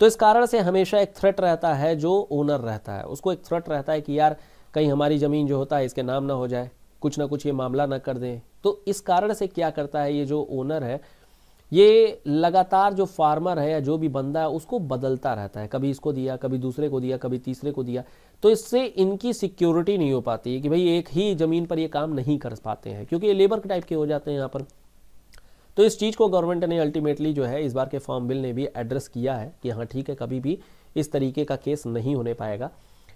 तो इस कारण से हमेशा एक थ्रेट रहता है जो ओनर रहता है उसको एक थ्रेट रहता है कि यार कहीं हमारी ज़मीन जो होता है इसके नाम ना हो जाए कुछ ना कुछ ये मामला ना कर दें तो इस कारण से क्या करता है ये जो ओनर है ये लगातार जो फार्मर है या जो भी बंदा है उसको बदलता रहता है कभी इसको दिया कभी दूसरे को दिया कभी तीसरे को दिया तो इससे इनकी सिक्योरिटी नहीं हो पाती कि भाई एक ही ज़मीन पर ये काम नहीं कर पाते हैं क्योंकि ये लेबर टाइप के हो जाते हैं यहाँ पर तो इस चीज़ को गवर्नमेंट ने अल्टीमेटली जो है इस बार के फॉर्म बिल ने भी एड्रेस किया है कि हाँ ठीक है कभी भी इस तरीके का केस नहीं होने पाएगा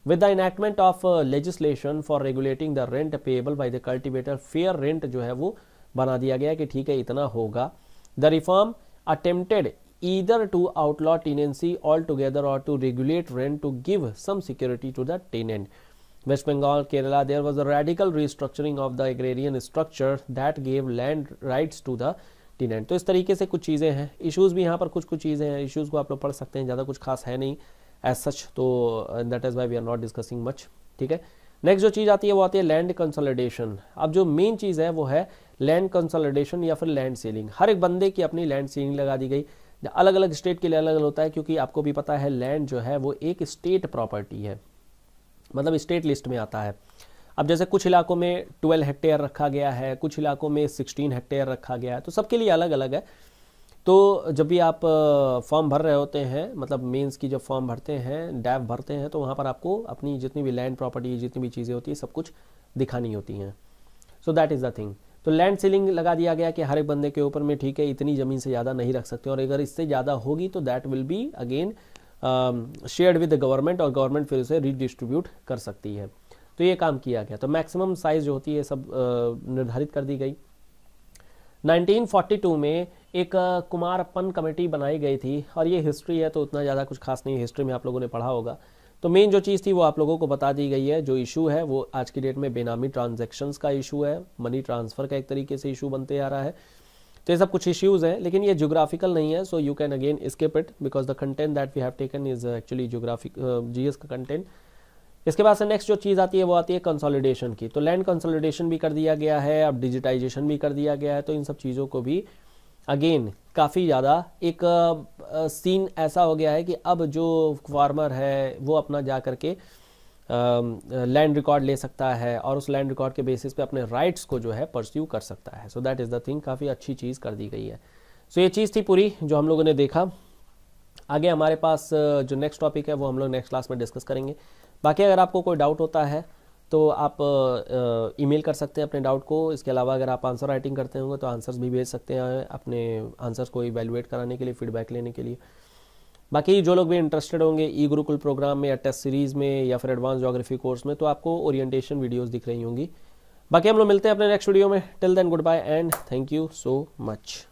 with the enactment of legislation for regulating the rent payable by the cultivator fair rent जो है वो बना दिया गया कि ठीक है इतना होगा the reform attempted either to outlaw tenancy all together और to regulate rent to give some security to the tenant West Bengal Kerala there was a radical restructuring of the agrarian structure that gave land rights to the tenant तो इस तरीके से कुछ चीज़ें हैं issues भी यहाँ पर कुछ कुछ चीज़ें हैं इश्यूज़ को आप लोग पढ़ सकते हैं ज़्यादा कुछ खास है नहीं एज सच तो that is why we are not discussing much ठीक है नेक्स्ट जो चीज़ आती है वो आती है लैंड कंसोलिडेशन अब जो मेन चीज़ है वो है लैंड कंसोलिडेशन या फिर लैंड सेलिंग हर एक बंदे की अपनी लैंड सेलिंग लगा दी गई अलग अलग स्टेट के लिए अलग अलग होता है क्योंकि आपको भी पता है लैंड जो है वो एक स्टेट प्रॉपर्टी है मतलब स्टेट लिस्ट में आता है अब जैसे कुछ इलाकों में 12 हेक्टेयर रखा गया है कुछ इलाकों में 16 हेक्टेयर रखा गया है तो सबके लिए अलग अलग है तो जब भी आप फॉर्म भर रहे होते हैं मतलब मेंस की जब फॉर्म भरते हैं डैव भरते हैं तो वहाँ पर आपको अपनी जितनी भी लैंड प्रॉपर्टी जितनी भी चीज़ें होती है सब कुछ दिखानी होती हैं so that is the thing तो लैंड सीलिंग लगा दिया गया कि हर एक बंदे के ऊपर में ठीक है इतनी ज़मीन से ज़्यादा नहीं रख सकते और अगर इससे ज़्यादा होगी तो that will be again shared with the government और गवर्नमेंट फिर उसे रिडिस्ट्रीब्यूट कर सकती है तो ये काम किया गया तो मैक्सिमम साइज जो होती है सब निर्धारित कर दी गई 1942 में एक अपन कमेटी बनाई गई थी और ये हिस्ट्री है तो उतना ज़्यादा कुछ खास नहीं हिस्ट्री में आप लोगों ने पढ़ा होगा तो मेन जो चीज़ थी वो आप लोगों को बता दी गई है जो इशू है वो आज की डेट में बेनामी ट्रांजेक्शन्स का इशू है मनी ट्रांसफ़र का एक तरीके से इशू बनते आ रहा है तो ये सब कुछ इश्यूज़ हैं लेकिन ये जोग्राफिकल नहीं है so you can again skip it because the content that we have taken is actually geography का कंटेंट इसके बाद से नेक्स्ट जो चीज़ आती है वो आती है कंसोलिडेशन की तो लैंड कंसोलिडेशन भी कर दिया गया है अब डिजिटाइजेशन भी कर दिया गया है तो इन सब चीज़ों को भी अगेन काफ़ी ज़्यादा एक सीन ऐसा हो गया है कि अब जो फार्मर है वो अपना जा करके लैंड रिकॉर्ड ले सकता है और उस लैंड रिकॉर्ड के बेसिस पे अपने राइट्स को जो है परस्यू कर सकता है so that is the thing काफ़ी अच्छी चीज़ कर दी गई है सो so, ये चीज़ थी पूरी जो हम लोगों ने देखा आगे हमारे पास जो नेक्स्ट टॉपिक है वो हम लोग नेक्स्ट क्लास में डिस्कस करेंगे बाकी अगर आपको कोई डाउट होता है तो आप ईमेल कर सकते हैं अपने डाउट को इसके अलावा अगर आप आंसर राइटिंग करते होंगे तो आंसर्स भी भेज सकते हैं अपने आंसर्स को इवेलुएट कराने के लिए फीडबैक लेने के लिए बाकी जो लोग भी इंटरेस्टेड होंगे ई गुरुकुल प्रोग्राम में या टेस्ट सीरीज़ में या फिर एडवांस जोग्राफी कोर्स में तो आपको ओरिएंटेशन वीडियोज़ दिख रही होंगी बाकी हम लोग मिलते हैं अपने नेक्स्ट वीडियो में till then goodbye and thank you so much